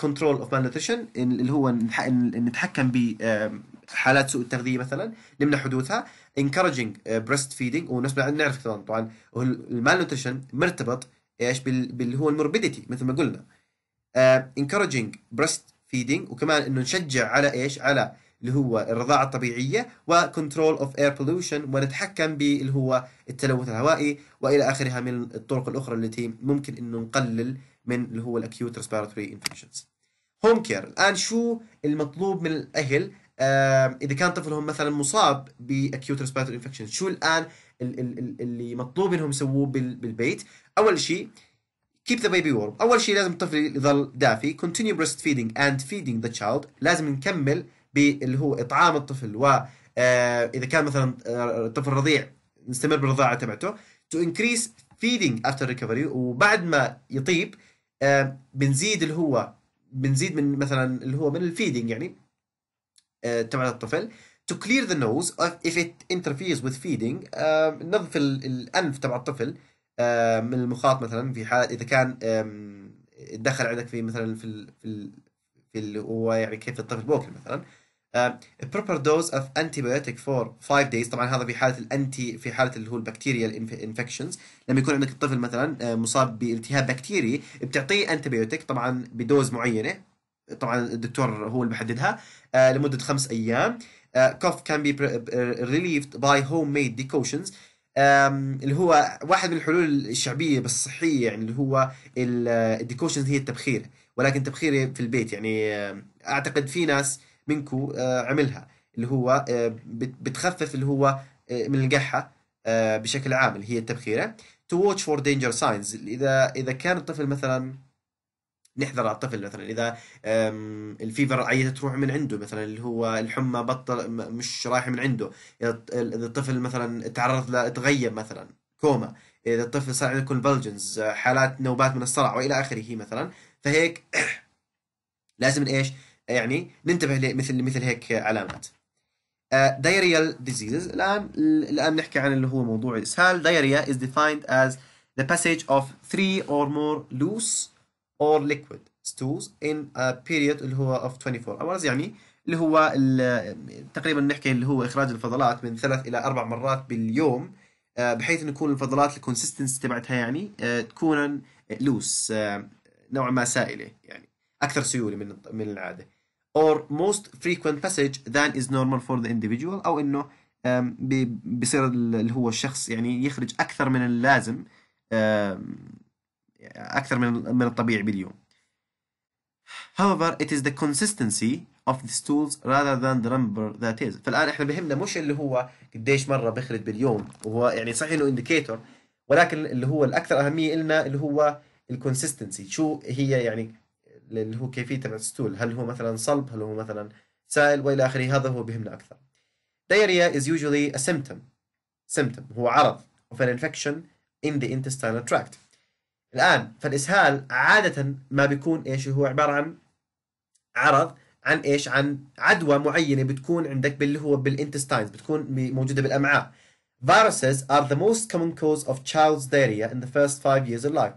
كنترول اوف مالنيوتريشن اللي هو نتحكم ب آه، حالات سوء التغذيه مثلا نمنع حدوثها encouraging بريست آه، فيدنج ونسمع نعرف طبعا طبعا المالنيوتريشن مرتبط ايش باللي هو الموربيديتي مثل ما قلنا انكرجينج بريست فيدنج وكمان انه نشجع على ايش على اللي هو الرضاعة الطبيعية وكنترول اوف اير بولوشن ونتحكم باللي هو التلوث الهوائي والى اخرها من الطرق الاخرى التي ممكن انه نقلل من اللي هو الاكيوت ريسبيراتوري انفكشنز. هوم كير الان شو المطلوب من الاهل آه اذا كان طفلهم مثلا مصاب باكيوت ريسبيراتوري انفكشن شو الان اللي مطلوب انهم يسووه بالبيت اول شيء keep the baby warm اول شيء لازم الطفل يظل دافي continue breastfeeding and feeding the child لازم نكمل باللي هو اطعام الطفل و آه، اذا كان مثلا آه، الطفل رضيع نستمر بالرضاعه تبعته to increase feeding after recovery وبعد ما يطيب آه، بنزيد اللي هو بنزيد من مثلا اللي هو من الفيدنج يعني تبع الطفل to clear the nose if it interferes with feeding نظف الانف تبع الطفل آه، من المخاط مثلا في حال اذا كان دخل عندك في مثلا في الـ في الـ في اللي هو يعني كيف الطفل بوكل مثلا آه، proper dose of antibiotic for 5 days طبعا هذا في حاله الانتي في حاله اللي هو البكتيريال انفكشنز لما يكون عندك الطفل مثلا آه، مصاب بالتهاب بكتيري بتعطيه انتبيوتيك طبعا بدوز معينه طبعا الدكتور هو اللي بحددها لمده خمس ايام cough can be relieved by ميد decoctions اللي هو واحد من الحلول الشعبيه بس صحيه يعني اللي هو الديكوشن آه، هي التبخير ولكن تبخير في البيت يعني آه، اعتقد في ناس منكو آه، عملها اللي هو بتخفف اللي هو من القحه بشكل عام اللي هي التبخيره to watch for danger signs اذا اذا كان الطفل مثلا نحذر على الطفل مثلا اذا الفيفر عيته تروح من عنده مثلا اللي هو الحمى بطل مش رايحه من عنده اذا الطفل مثلا تعرض لتغيب مثلا كوما اذا الطفل صار عنده كونفلجنز حالات نوبات من الصرع والى اخره مثلا فهيك *clears throat* لازم ايش يعني ننتبه لمثل مثل هيك علامات دايريال آه، ديزيزز الان الان نحكي عن اللي هو موضوع الاسهال دايريا is defined as the passage of three or more loose or liquid stews in a period اللي هو of 24 hours يعني اللي هو تقريبا نحكي اللي هو اخراج الفضلات من ثلاث الى اربع مرات باليوم آه، بحيث انه يكون الفضلات الكونسيستنسي تبعتها يعني آه، تكون لوس آه، نوعا ما سائله يعني اكثر سيوله من من العاده or most frequent passage than is normal for the individual او انه بصير اللي هو الشخص يعني يخرج اكثر من اللازم اكثر من من الطبيعي باليوم. However, it is the consistency of the stools rather than the number that is. فالان احنا بهمنا مش اللي هو قديش مره بخرج باليوم وهو يعني صحيح انه indicator ولكن اللي هو الاكثر اهميه لنا اللي هو الكونسستنسي شو هي يعني اللي هو كيفيه تبع الستول هل هو مثلا صلب هل هو مثلا سائل والى اخره هذا هو بهمنا اكثر. Diarrhea is usually a symptom symptom هو عرض of an infection in the intestinal tract الآن فالإسهال عادة ما بيكون إيش هو عبارة عن عرض عن إيش عن عدوى معينة بتكون عندك باللي هو بالإنتستاينز بتكون موجودة بالأمعاء Viruses are the most common cause of child's diarrhea in the first five years of life.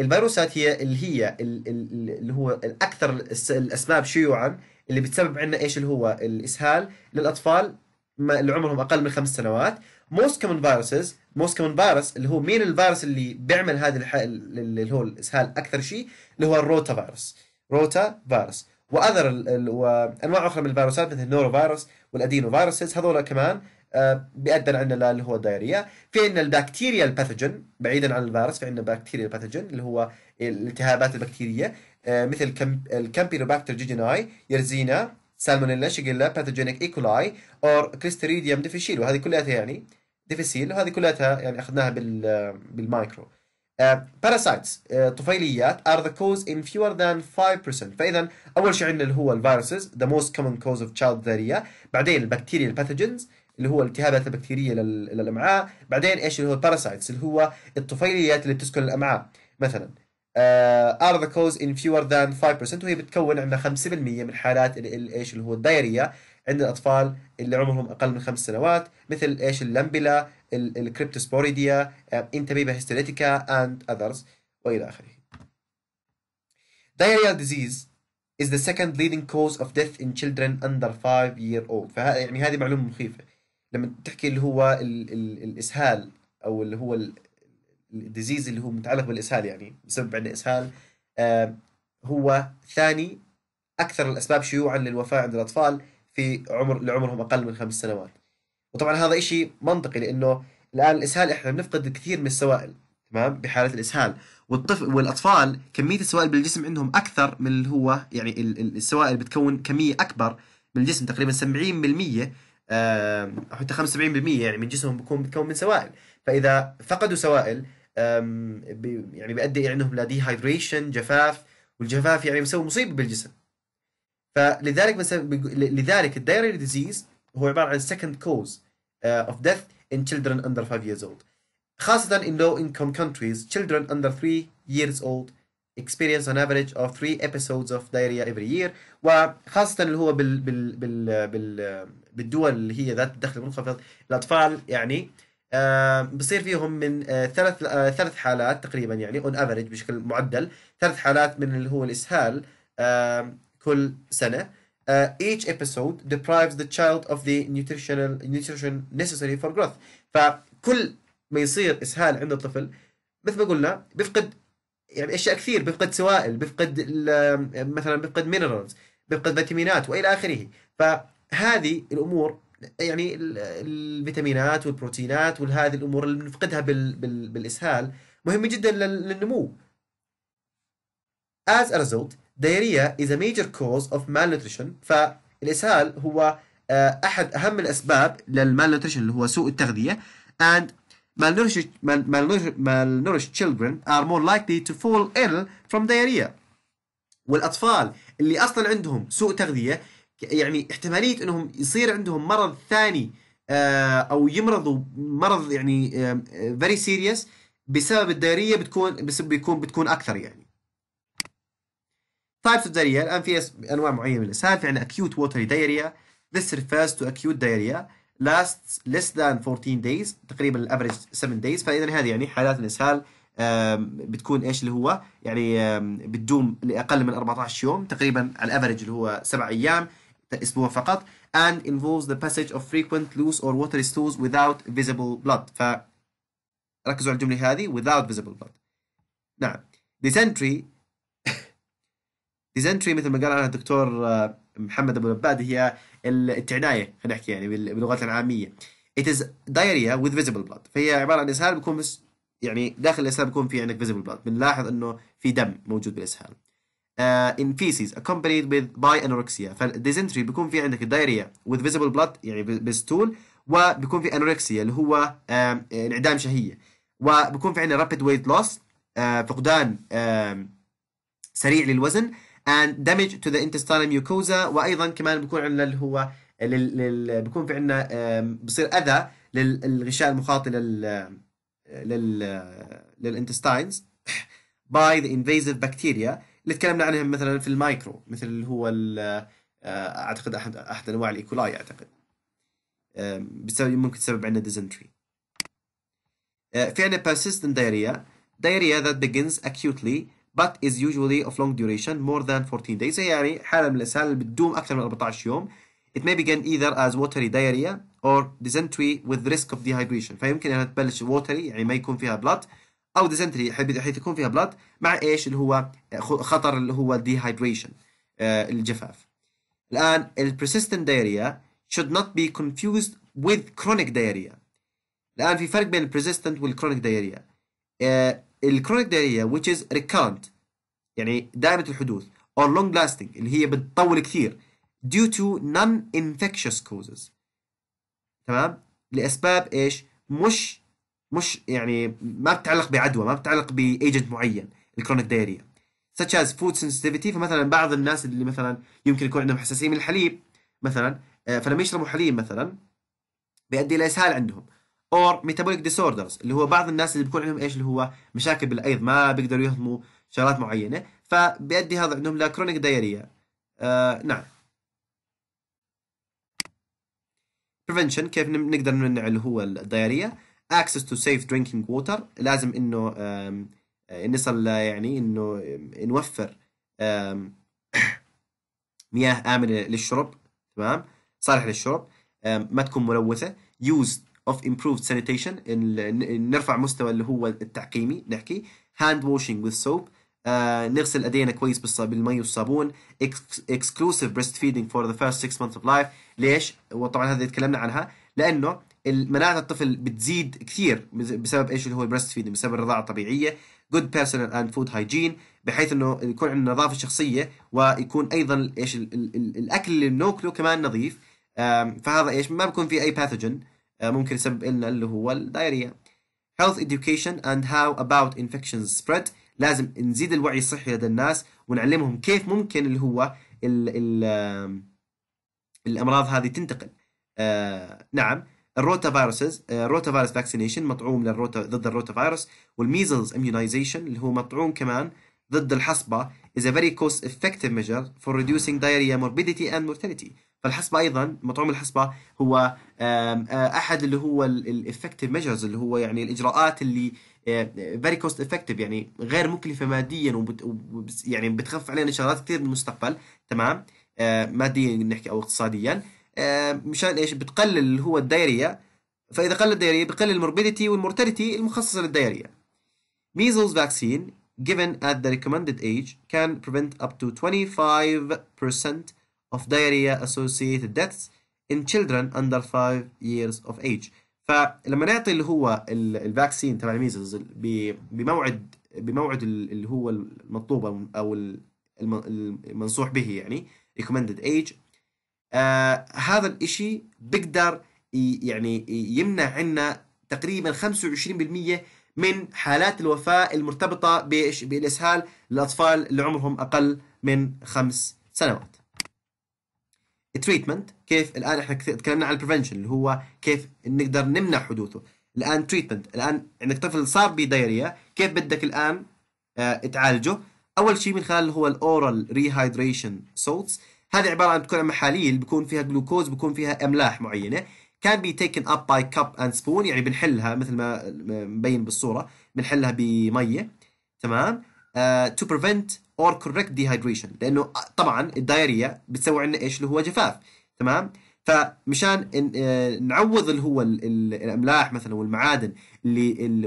الفيروسات هي اللي هي اللي هو الأكثر الأسباب شيوعا اللي بتسبب عندنا إيش اللي هو الإسهال للأطفال اللي عمرهم أقل من خمس سنوات موست كومن فيروسز موست كومن فيروس اللي هو مين الفيروس اللي بيعمل هذا الح... اللي هو الاسهال اكثر شيء اللي هو الروتا فيروس روتا فيروس واذر ال... وانواع اخرى من الفيروسات مثل النورو فيروس والادينو فيروسز هذول كمان آه بيأدن عندنا اللي هو الدايريا في عندنا البكتيريا الباثوجين بعيدا عن الفيروس في عندنا بكتيريا الباثوجين اللي هو الالتهابات البكتيريه آه، مثل الكامبيروباكتر جيجيناي يرزينا سالمونيلا شيجيلا باثوجينيك ايكولاي اور كريستريديوم ديفيشيلو هذه كلها يعني ديفيسيل وهذه كلها يعني اخذناها بال بالمايكرو باراسايتس آه، آه، uh, طفيليات are the cause in fewer than 5% فاذا اول شيء عندنا اللي هو الفيروسز ذا موست كومن كوز اوف تشايلد ذريه بعدين البكتيريا الباثوجنز اللي هو التهابات البكتيريه للامعاء بعدين ايش اللي هو الباراسايتس اللي هو الطفيليات اللي بتسكن الامعاء مثلا uh, are the cause in fewer than 5% وهي بتكون عندنا 5% من حالات ايش اللي هو الدايريه عند الأطفال اللي عمرهم أقل من خمس سنوات مثل إيش اللمبلا الكريبتوسبوريديا آه، انتبيبا هيستوليتيكا اند اذرز وإلى آخره Diarrheal ديزيز is the second leading cause of death in children under 5 year old فهذا يعني هذه معلومة مخيفة لما تحكي اللي هو ال ال الإسهال أو اللي هو الديزيز اللي هو متعلق بالإسهال يعني بسبب عندنا إسهال آه هو ثاني أكثر الأسباب شيوعا للوفاة عند الأطفال في عمر لعمرهم اقل من خمس سنوات وطبعا هذا إشي منطقي لانه الان الاسهال احنا بنفقد كثير من السوائل تمام بحاله الاسهال والطفل والاطفال كميه السوائل بالجسم عندهم اكثر من اللي هو يعني السوائل بتكون كميه اكبر من الجسم تقريبا 70% او حتى 75% يعني من جسمهم بيكون بتكون من سوائل فاذا فقدوا سوائل يعني بيؤدي عندهم لديهايدريشن جفاف والجفاف يعني مسوي مصيبه بالجسم فلذلك بس لذلك الدايري ديزيز هو عباره عن سكند كوز اوف ديث ان in children under 5 years old خاصه in low income countries children under 3 years old experience on average of 3 episodes of diarrhea every year وخاصه اللي هو بال بال بال, بال بالدول اللي هي ذات الدخل المنخفض الاطفال يعني آه، بصير فيهم من آه، ثلاث آه، ثلاث حالات تقريبا يعني اون افريج بشكل معدل ثلاث حالات من اللي هو الاسهال كل سنة uh, each episode deprives the child of the nutritional nutrition necessary for growth فكل ما يصير اسهال عند الطفل مثل ما قلنا بيفقد يعني اشياء كثير بيفقد سوائل بيفقد مثلا بيفقد مينرالز بيفقد فيتامينات والى اخره فهذه الامور يعني الفيتامينات والبروتينات وهذه الامور اللي بنفقدها بال بال بالاسهال مهمه جدا للنمو As a result, diarrhea is a major cause of malnutrition فالإسهال هو آه، أحد أهم الأسباب للmalnutrition اللي هو سوء التغذية and malnourished, malnourished, malnourished children are more likely to fall ill from diarrhea والأطفال اللي أصلا عندهم سوء تغذية يعني احتمالية أنهم يصير عندهم مرض ثاني آه، أو يمرضوا مرض يعني آه، very serious بسبب الدائرية بتكون بيكون بتكون أكثر يعني types of diarrhea الآن في أنواع معينة من الإسهال في عندنا acute watery diarrhea this refers to acute diarrhea lasts less than 14 days تقريبا الافرج 7 days فاذا هذه يعني حالات الاسهال بتكون ايش اللي هو يعني بتدوم لاقل من 14 يوم تقريبا على الافرج اللي هو 7 ايام اسبوع فقط and involves the passage of frequent loose or watery stools without visible blood ف ركزوا على الجمله هذه without visible blood نعم dysentery ديزنتري مثل ما قال عنها الدكتور آه، محمد ابو العباد هي التعنايه خلينا نحكي يعني باللغات العاميه it is diarrhea with visible blood فهي عباره عن اسهال بيكون مس يعني داخل الاسهال بيكون في عندك visible blood بنلاحظ انه في دم موجود بالاسهال uh, in feces accompanied with by anorexia فالديزنتري بيكون في عندك diarrhea with visible blood يعني بستول وبيكون في انوركسيا اللي هو uh, انعدام شهيه وبيكون في عندنا rapid weight loss uh, فقدان uh, سريع للوزن and damage to the intestinal mucosa وايضا كمان بيكون عندنا اللي هو لل... لل... بيكون في عندنا بصير اذى للغشاء المخاطي لل لل للانتستاينز by the invasive bacteria اللي تكلمنا عنهم مثلا في المايكرو مثل اللي هو آه، اعتقد احد احد انواع الايكولاي اعتقد بسبب ممكن تسبب عندنا dysentery آه، في عندنا persistent diarrhea diarrhea that begins acutely but is usually of long duration more than 14 days يعني حالة من الإسهال اللي بتدوم أكثر من 14 يوم It may begin either as watery diarrhea or dysentery with risk of dehydration فيمكن انها تبلش watery يعني ما يكون فيها blood او dysentery حيث يكون فيها blood مع ايش اللي هو خطر اللي هو dehydration الجفاف الان ال persistent diarrhea should not be confused with chronic diarrhea الان في فرق بين ال persistent وال chronic diarrhea الكرونيك دايريا which is recurrent يعني دائمة الحدوث or long lasting اللي هي بتطول كثير due to non-infectious causes تمام لأسباب إيش مش مش يعني ما بتتعلق بعدوى ما بتتعلق بايجنت معين الكرونيك دايريا such as food sensitivity فمثلا بعض الناس اللي مثلا يمكن يكون عندهم حساسيه من الحليب مثلا آه، فلما يشربوا حليب مثلا بيؤدي الى اسهال عندهم اور ميتابوليك ديسوردرز اللي هو بعض الناس اللي بيكون عندهم ايش اللي هو مشاكل بالايض ما بيقدروا يهضموا شغلات معينه فبيؤدي هذا عندهم لكرونيك دايريا آه نعم prevention كيف نقدر نمنع اللي هو الدايريا access to safe drinking water لازم انه آه، نصل يعني انه نوفر *coughs* مياه امنه للشرب تمام صالحه للشرب ما تكون ملوثه use of improved sanitation نرفع مستوى اللي هو التعقيمي نحكي hand washing with soap uh, نغسل ايدينا كويس بالمي والصابون exclusive breastfeeding for the first six months of life ليش؟ وطبعا هذا تكلمنا عنها لانه مناعة الطفل بتزيد كثير بسبب ايش اللي هو البريست فيدنج بسبب الرضاعة الطبيعية جود بيرسونال اند فود هايجين بحيث انه يكون عندنا نظافة شخصية ويكون ايضا ايش الاكل اللي بناكله كمان نظيف فهذا ايش ما بكون في اي باثوجن آه، ممكن يسبب لنا اللي هو الدايريا health education and how about infections spread لازم نزيد الوعي الصحي لدى الناس ونعلمهم كيف ممكن اللي هو ال ال الامراض هذه تنتقل آه نعم الروتا فيروسز الروتا آه، فيروس فاكسينيشن مطعوم للروتا ضد الروتا فيروس والميزلز اميونايزيشن اللي هو مطعوم كمان ضد الحصبه is a very cost effective measure for reducing diarrhea morbidity and mortality فالحصبه ايضا مطعوم الحصبه هو آه، احد اللي هو الافكتيف ميجرز اللي هو يعني الاجراءات اللي فيري كوست افكتيف يعني غير مكلفه ماديا وبت يعني بتخف علينا شغلات كثير بالمستقبل تمام آه، ماديا نحكي او اقتصاديا آه، مشان ايش بتقلل اللي هو الدايريه فاذا قلت الدايريه بقلل الموربيديتي والمورتاليتي المخصصه للدايريه ميزلز vaccine given at the recommended age can prevent up to 25% of diarrhea associated deaths in children under 5 years of age فلما نعطي اللي هو الفاكسين تبع الميزلز بموعد بموعد اللي هو المطلوب او المنصوح به يعني recommended age آه هذا الاشي بيقدر يعني يمنع عنا تقريبا 25% من حالات الوفاة المرتبطة بالإسهال للأطفال اللي عمرهم أقل من خمس سنوات تريتمنت كيف الان احنا تكلمنا عن البريفنشن اللي هو كيف نقدر نمنع حدوثه الان تريتمنت الان عندك طفل صار بدايريا كيف بدك الان آه تعالجه اول شيء من خلال هو الاورال ريهايدريشن سولتس هذه عباره عن بتكون محاليل بيكون فيها جلوكوز بيكون فيها املاح معينه كان بي تيكن اب باي كاب اند سبون يعني بنحلها مثل ما آه، مبين بالصوره بنحلها بميه تمام تو آه، بريفنت اور كوركت ديهايدريشن لانه طبعا الدايريا بتسوي عندنا ايش اللي هو جفاف تمام فمشان آه، نعوض اللي هو الاملاح مثلا والمعادن اللي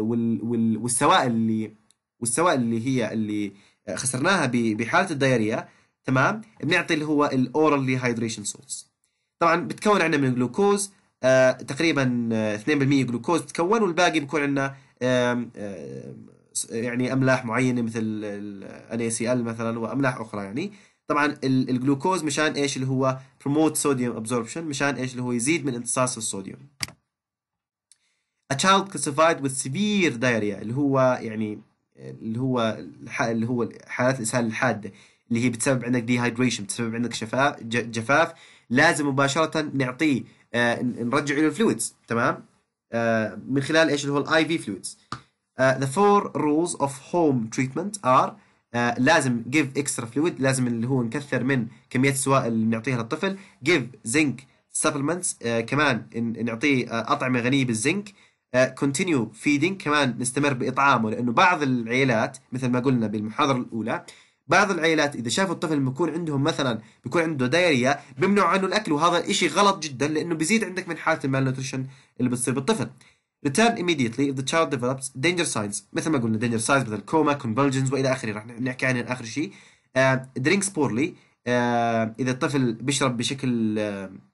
والسوائل اللي والسوائل اللي هي اللي خسرناها بحاله الدايريا تمام بنعطي اللي هو الاورال ديهايدريشن سولز طبعا بتكون عندنا من الجلوكوز آه، تقريبا 2% جلوكوز بتكون والباقي بيكون عندنا يعني املاح معينه مثل ال ACL مثلا واملاح اخرى يعني طبعا الجلوكوز مشان ايش اللي هو promote sodium absorption مشان ايش اللي هو يزيد من امتصاص الصوديوم A child classified with severe diarrhea اللي هو يعني اللي هو اللي هو حالات الاسهال الحاده اللي هي بتسبب عندك dehydration بتسبب عندك شفاف جفاف لازم مباشره نعطيه نرجع له الفلويدز تمام آه، من خلال ايش اللي هو الاي في فلويدز Uh, the four rules of home treatment are uh, لازم give extra fluid لازم اللي هو نكثر من كمية السوائل اللي بنعطيها للطفل give zinc supplements uh, كمان نعطيه uh، أطعمة غنية بالزنك uh، continue feeding كمان نستمر بإطعامه لأنه بعض العيلات مثل ما قلنا بالمحاضرة الأولى بعض العيلات اذا شافوا الطفل بيكون عندهم مثلا بيكون عنده دايريا بمنعوا عنه الاكل وهذا الشيء غلط جدا لانه بيزيد عندك من حاله المالنوتريشن اللي بتصير بالطفل return immediately if the child develops danger signs مثل ما قلنا danger signs مثل coma, convulsions والى اخره راح نحكي عنها اخر شيء uh, drinks poorly uh, اذا الطفل بيشرب بشكل uh,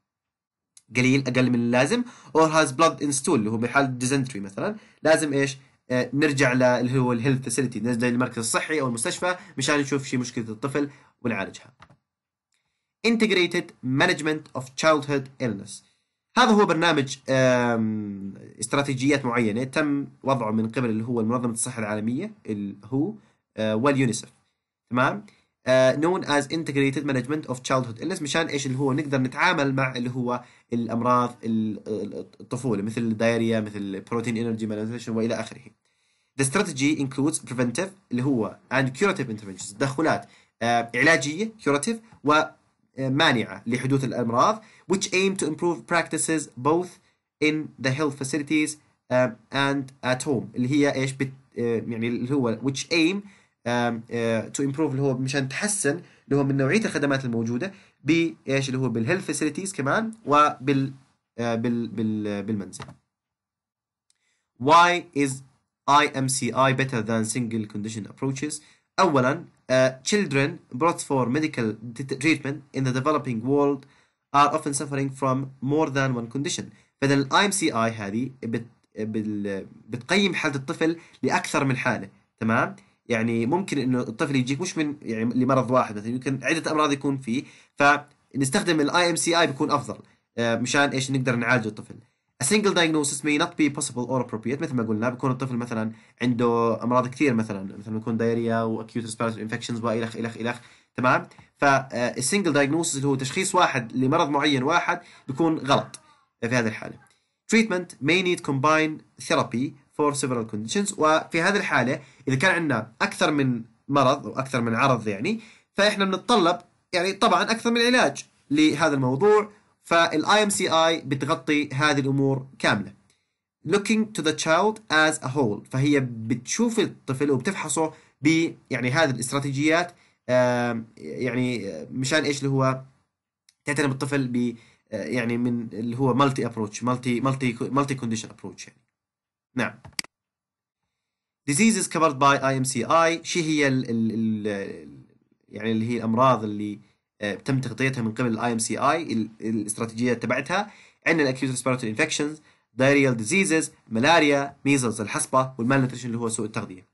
قليل اقل من اللازم or has blood in stool اللي هو بحال dysentery مثلا لازم ايش uh, نرجع اللي هو الهيلث فاسيلتي نرجع للمركز الصحي او المستشفى مشان نشوف شيء مشكله الطفل ونعالجها integrated management of childhood illness هذا هو برنامج استراتيجيات معينه تم وضعه من قبل اللي هو منظمه الصحه العالميه اللي هو آه، واليونيسف تمام نون از انتجريتد مانجمنت اوف تشايلدهود الناس مشان ايش اللي هو نقدر نتعامل مع اللي هو الامراض الطفوله مثل الدايريا مثل بروتين انرجي مانجمنت والى اخره The strategy includes preventive اللي هو and curative interventions تدخلات آه، علاجيه curative و مانعة لحدوث الأمراض which aim to improve practices both in the health facilities uh, and at home اللي هي ايش بت, uh, يعني اللي هو which aim um, uh, to improve اللي هو مشان تحسن اللي هو من نوعية الخدمات الموجودة بايش اللي هو بالهيلث facilities كمان وبال uh, بال, بال, بالمنزل Why is IMCI better than single condition approaches؟ أولا Uh, children brought for medical treatment in the developing world are often suffering from more than one condition فاذا الاي ام سي اي هذه بت بتقيم حاله الطفل لاكثر من حاله تمام يعني ممكن انه الطفل يجيك مش من يعني لمرض واحد مثلا يمكن عده امراض يكون فيه فنستخدم الاي ام سي اي بيكون افضل آه، مشان ايش نقدر نعالج الطفل A single diagnosis may not be possible or appropriate مثل ما قلنا بيكون الطفل مثلا عنده امراض كثير مثلا مثلا بيكون دايريا acute respiratory infections والخ الخ الخ تمام آه، single diagnosis اللي هو تشخيص واحد لمرض معين واحد بيكون غلط في هذه الحاله treatment may need combined therapy for several conditions وفي هذه الحاله اذا كان عندنا اكثر من مرض أو أكثر من عرض يعني فاحنا بنتطلب يعني طبعا اكثر من علاج لهذا الموضوع فالاي ام سي اي بتغطي هذه الامور كامله looking to the child as a whole فهي بتشوف الطفل وبتفحصه ب يعني هذه الاستراتيجيات يعني مشان ايش اللي هو تعتني بالطفل ب آه، يعني من اللي هو مالتي ابروتش مالتي مالتي مالتي كونديشن ابروتش يعني نعم diseases covered by IMCI شي هي ال ال ال يعني اللي هي الامراض اللي آه، تم تغطيتها من قبل الاي ام سي اي الاستراتيجيه تبعتها عندنا الاكيوت ريسبيراتوري انفكشنز دايريال ديزيزز ملاريا ميزلز الحصبه والمالنيوتريشن اللي هو سوء التغذيه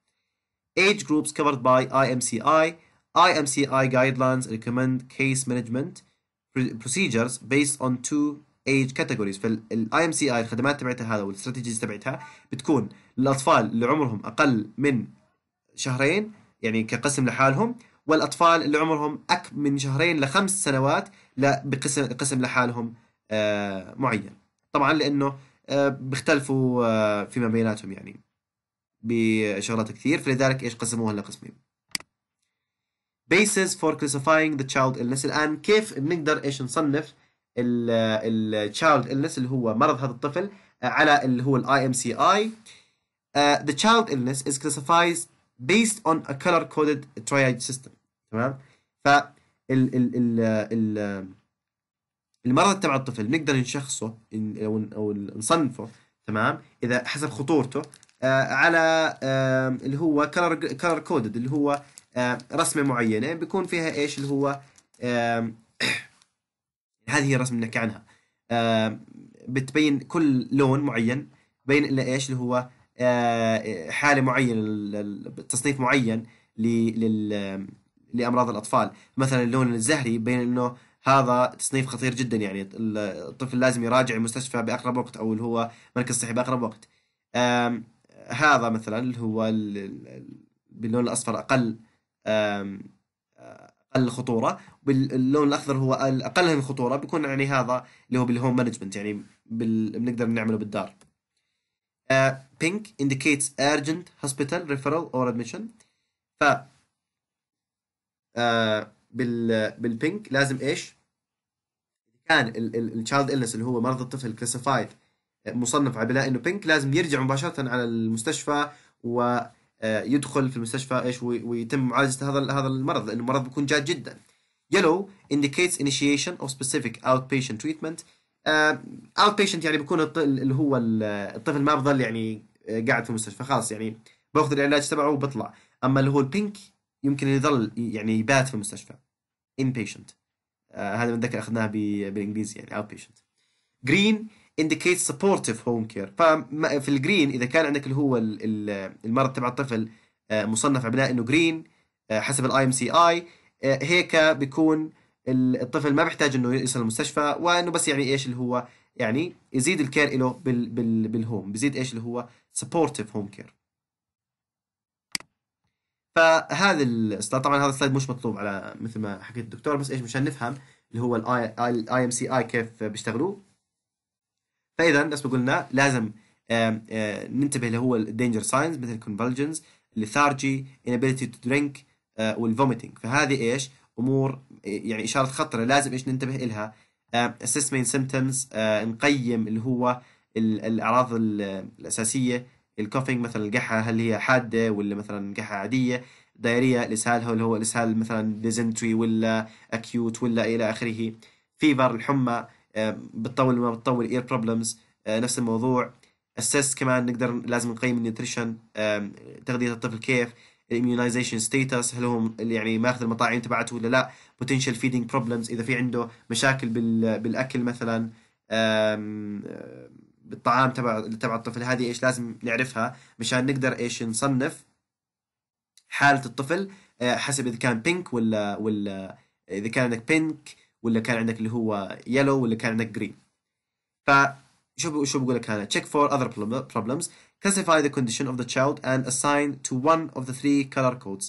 age groups covered by IMCI IMCI guidelines recommend case management procedures based on two age categories فالاي ام سي اي الخدمات تبعتها هذا والاستراتيجيز تبعتها بتكون للاطفال اللي عمرهم اقل من شهرين يعني كقسم لحالهم والاطفال اللي عمرهم أك من شهرين لخمس سنوات بقسم قسم لحالهم آه، معين طبعا لانه آه، بيختلفوا آه، فيما بيناتهم يعني بشغلات كثير فلذلك ايش قسموها لقسمين basis for classifying the child illness الان كيف بنقدر ايش نصنف التشايلد illness اللي هو مرض هذا الطفل على اللي هو الاي ام سي اي the child illness is classified based on a color coded triad system تمام ف ال ال ال المرض تبع الطفل بنقدر نشخصه او او نصنفه تمام اذا حسب خطورته آه، على آه، اللي هو كلر كلر كودد اللي هو آه، رسمه معينه بيكون فيها ايش اللي هو هذه هي الرسمه اللي بنحكي عنها بتبين كل لون معين بين الا ايش اللي هو آه، حاله معينه تصنيف معين لامراض الاطفال مثلا اللون الزهري بين انه هذا تصنيف خطير جدا يعني الطفل لازم يراجع المستشفى باقرب وقت او اللي هو مركز صحي باقرب وقت هذا مثلا اللي هو باللون الاصفر اقل اقل خطوره باللون الاخضر هو من خطوره بيكون يعني هذا اللي هو بالهوم مانجمنت يعني بنقدر نعمله بالدار pink indicates urgent hospital referral or admission ف uh, بال بالبينك لازم ايش؟ كان التشايلد النس اللي هو مرض الطفل كلاسيفايد آه، مصنف على انه بينك لازم يرجع مباشره على المستشفى ويدخل آه، في المستشفى ايش ويتم معالجه هذا هذا المرض لانه المرض بيكون جاد جدا. يلو indicates initiation of specific outpatient treatment اوت آه، بيشنت يعني بيكون اللي هو الطفل ما بضل يعني آه، قاعد في المستشفى خلاص يعني باخذ العلاج تبعه وبطلع اما اللي هو البينك يمكن يظل يعني يبات في المستشفى ان آه، بيشنت هذا بتذكر اخذناه بالانجليزي يعني اوت بيشنت جرين انديكيت supportive home care ففي الجرين اذا كان عندك اللي هو المرض تبع الطفل مصنف عبناء انه جرين حسب الاي ام سي اي هيك بيكون الطفل ما بحتاج انه يوصل المستشفى وانه بس يعني ايش اللي هو يعني يزيد الكير له بال بال بالهوم بيزيد ايش اللي هو سبورتيف هوم كير فهذا الاستاذ طبعا هذا السلايد مش مطلوب على مثل ما حكيت الدكتور بس ايش مشان نفهم اللي هو الاي ام سي اي كيف بيشتغلوا فاذا بس ما قلنا لازم ننتبه اللي هو الدينجر ساينز مثل الكونفلجنز الثارجي inability تو درينك والفوميتنج فهذه ايش امور يعني اشاره خطره لازم ايش ننتبه الها مين آه، سيمتومز آه، نقيم اللي هو الاعراض الاساسيه الكوفينج مثلا القحة هل هي حادة ولا مثلا قحة عادية دايرية الإسهال اللي هو الإسهال مثلا ديزنتري ولا أكيوت ولا إلى آخره فيفر الحمى آه، بتطول ما بتطول اير بروبلمز نفس الموضوع اسس كمان نقدر لازم نقيم النيوتريشن تغذيه الطفل كيف الاميونايزيشن ستيتس هل هو يعني ماخذ المطاعم تبعته ولا لا بوتنشال فيدنج بروبلمز اذا في عنده مشاكل بالاكل مثلا بالطعام تبع تبع الطفل هذه ايش لازم نعرفها مشان نقدر ايش نصنف حاله الطفل آه، حسب اذا كان بينك ولا ولا اذا كان عندك بينك ولا كان عندك اللي هو يلو ولا كان عندك جرين ف شو شو بقول لك انا تشيك فور اذر بروبلمز specify the condition of the child and assign to one of the three color codes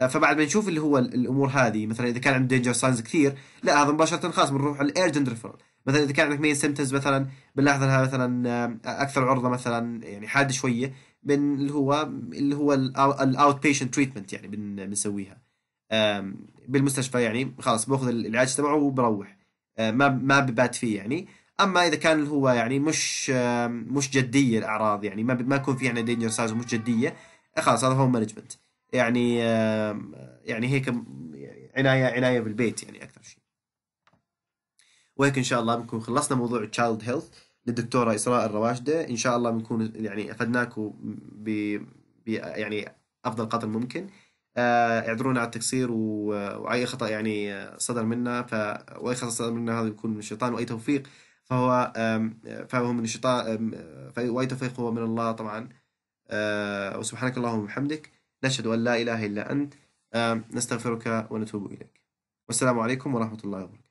آه، فبعد ما نشوف اللي هو الامور هذه مثلا اذا كان عندك دينجر ساينز كثير لا هذا مباشره خلاص بنروح على الارجنت ريفرال مثلا اذا كان عندك مين سيمتومز مثلا بنلاحظ انها مثلا آه، اكثر عرضه مثلا يعني حاده شويه من اللي هو اللي هو الاوت بيشنت تريتمنت يعني بنسويها بالمستشفى يعني خلاص باخذ العلاج تبعه وبروح آه، ما ما ببات فيه يعني اما اذا كان هو يعني مش مش جديه الاعراض يعني ما ما يكون في يعني دينجر سايز مش جديه خلاص هذا هو مانجمنت يعني يعني هيك عنايه عنايه بالبيت يعني اكثر شيء وهيك ان شاء الله بنكون خلصنا موضوع تشايلد هيلث للدكتوره اسراء الرواشده ان شاء الله بنكون يعني افدناكم ب يعني افضل قدر ممكن آه، اعذرونا على التقصير واي خطا يعني صدر منا ف واي خطا صدر منا هذا يكون من الشيطان واي توفيق فهو فهو من الشيطان توفيق هو من الله طبعا آه، وسبحانك اللهم وبحمدك نشهد أن لا إله إلا أنت نستغفرك ونتوب إليك والسلام عليكم ورحمة الله وبركاته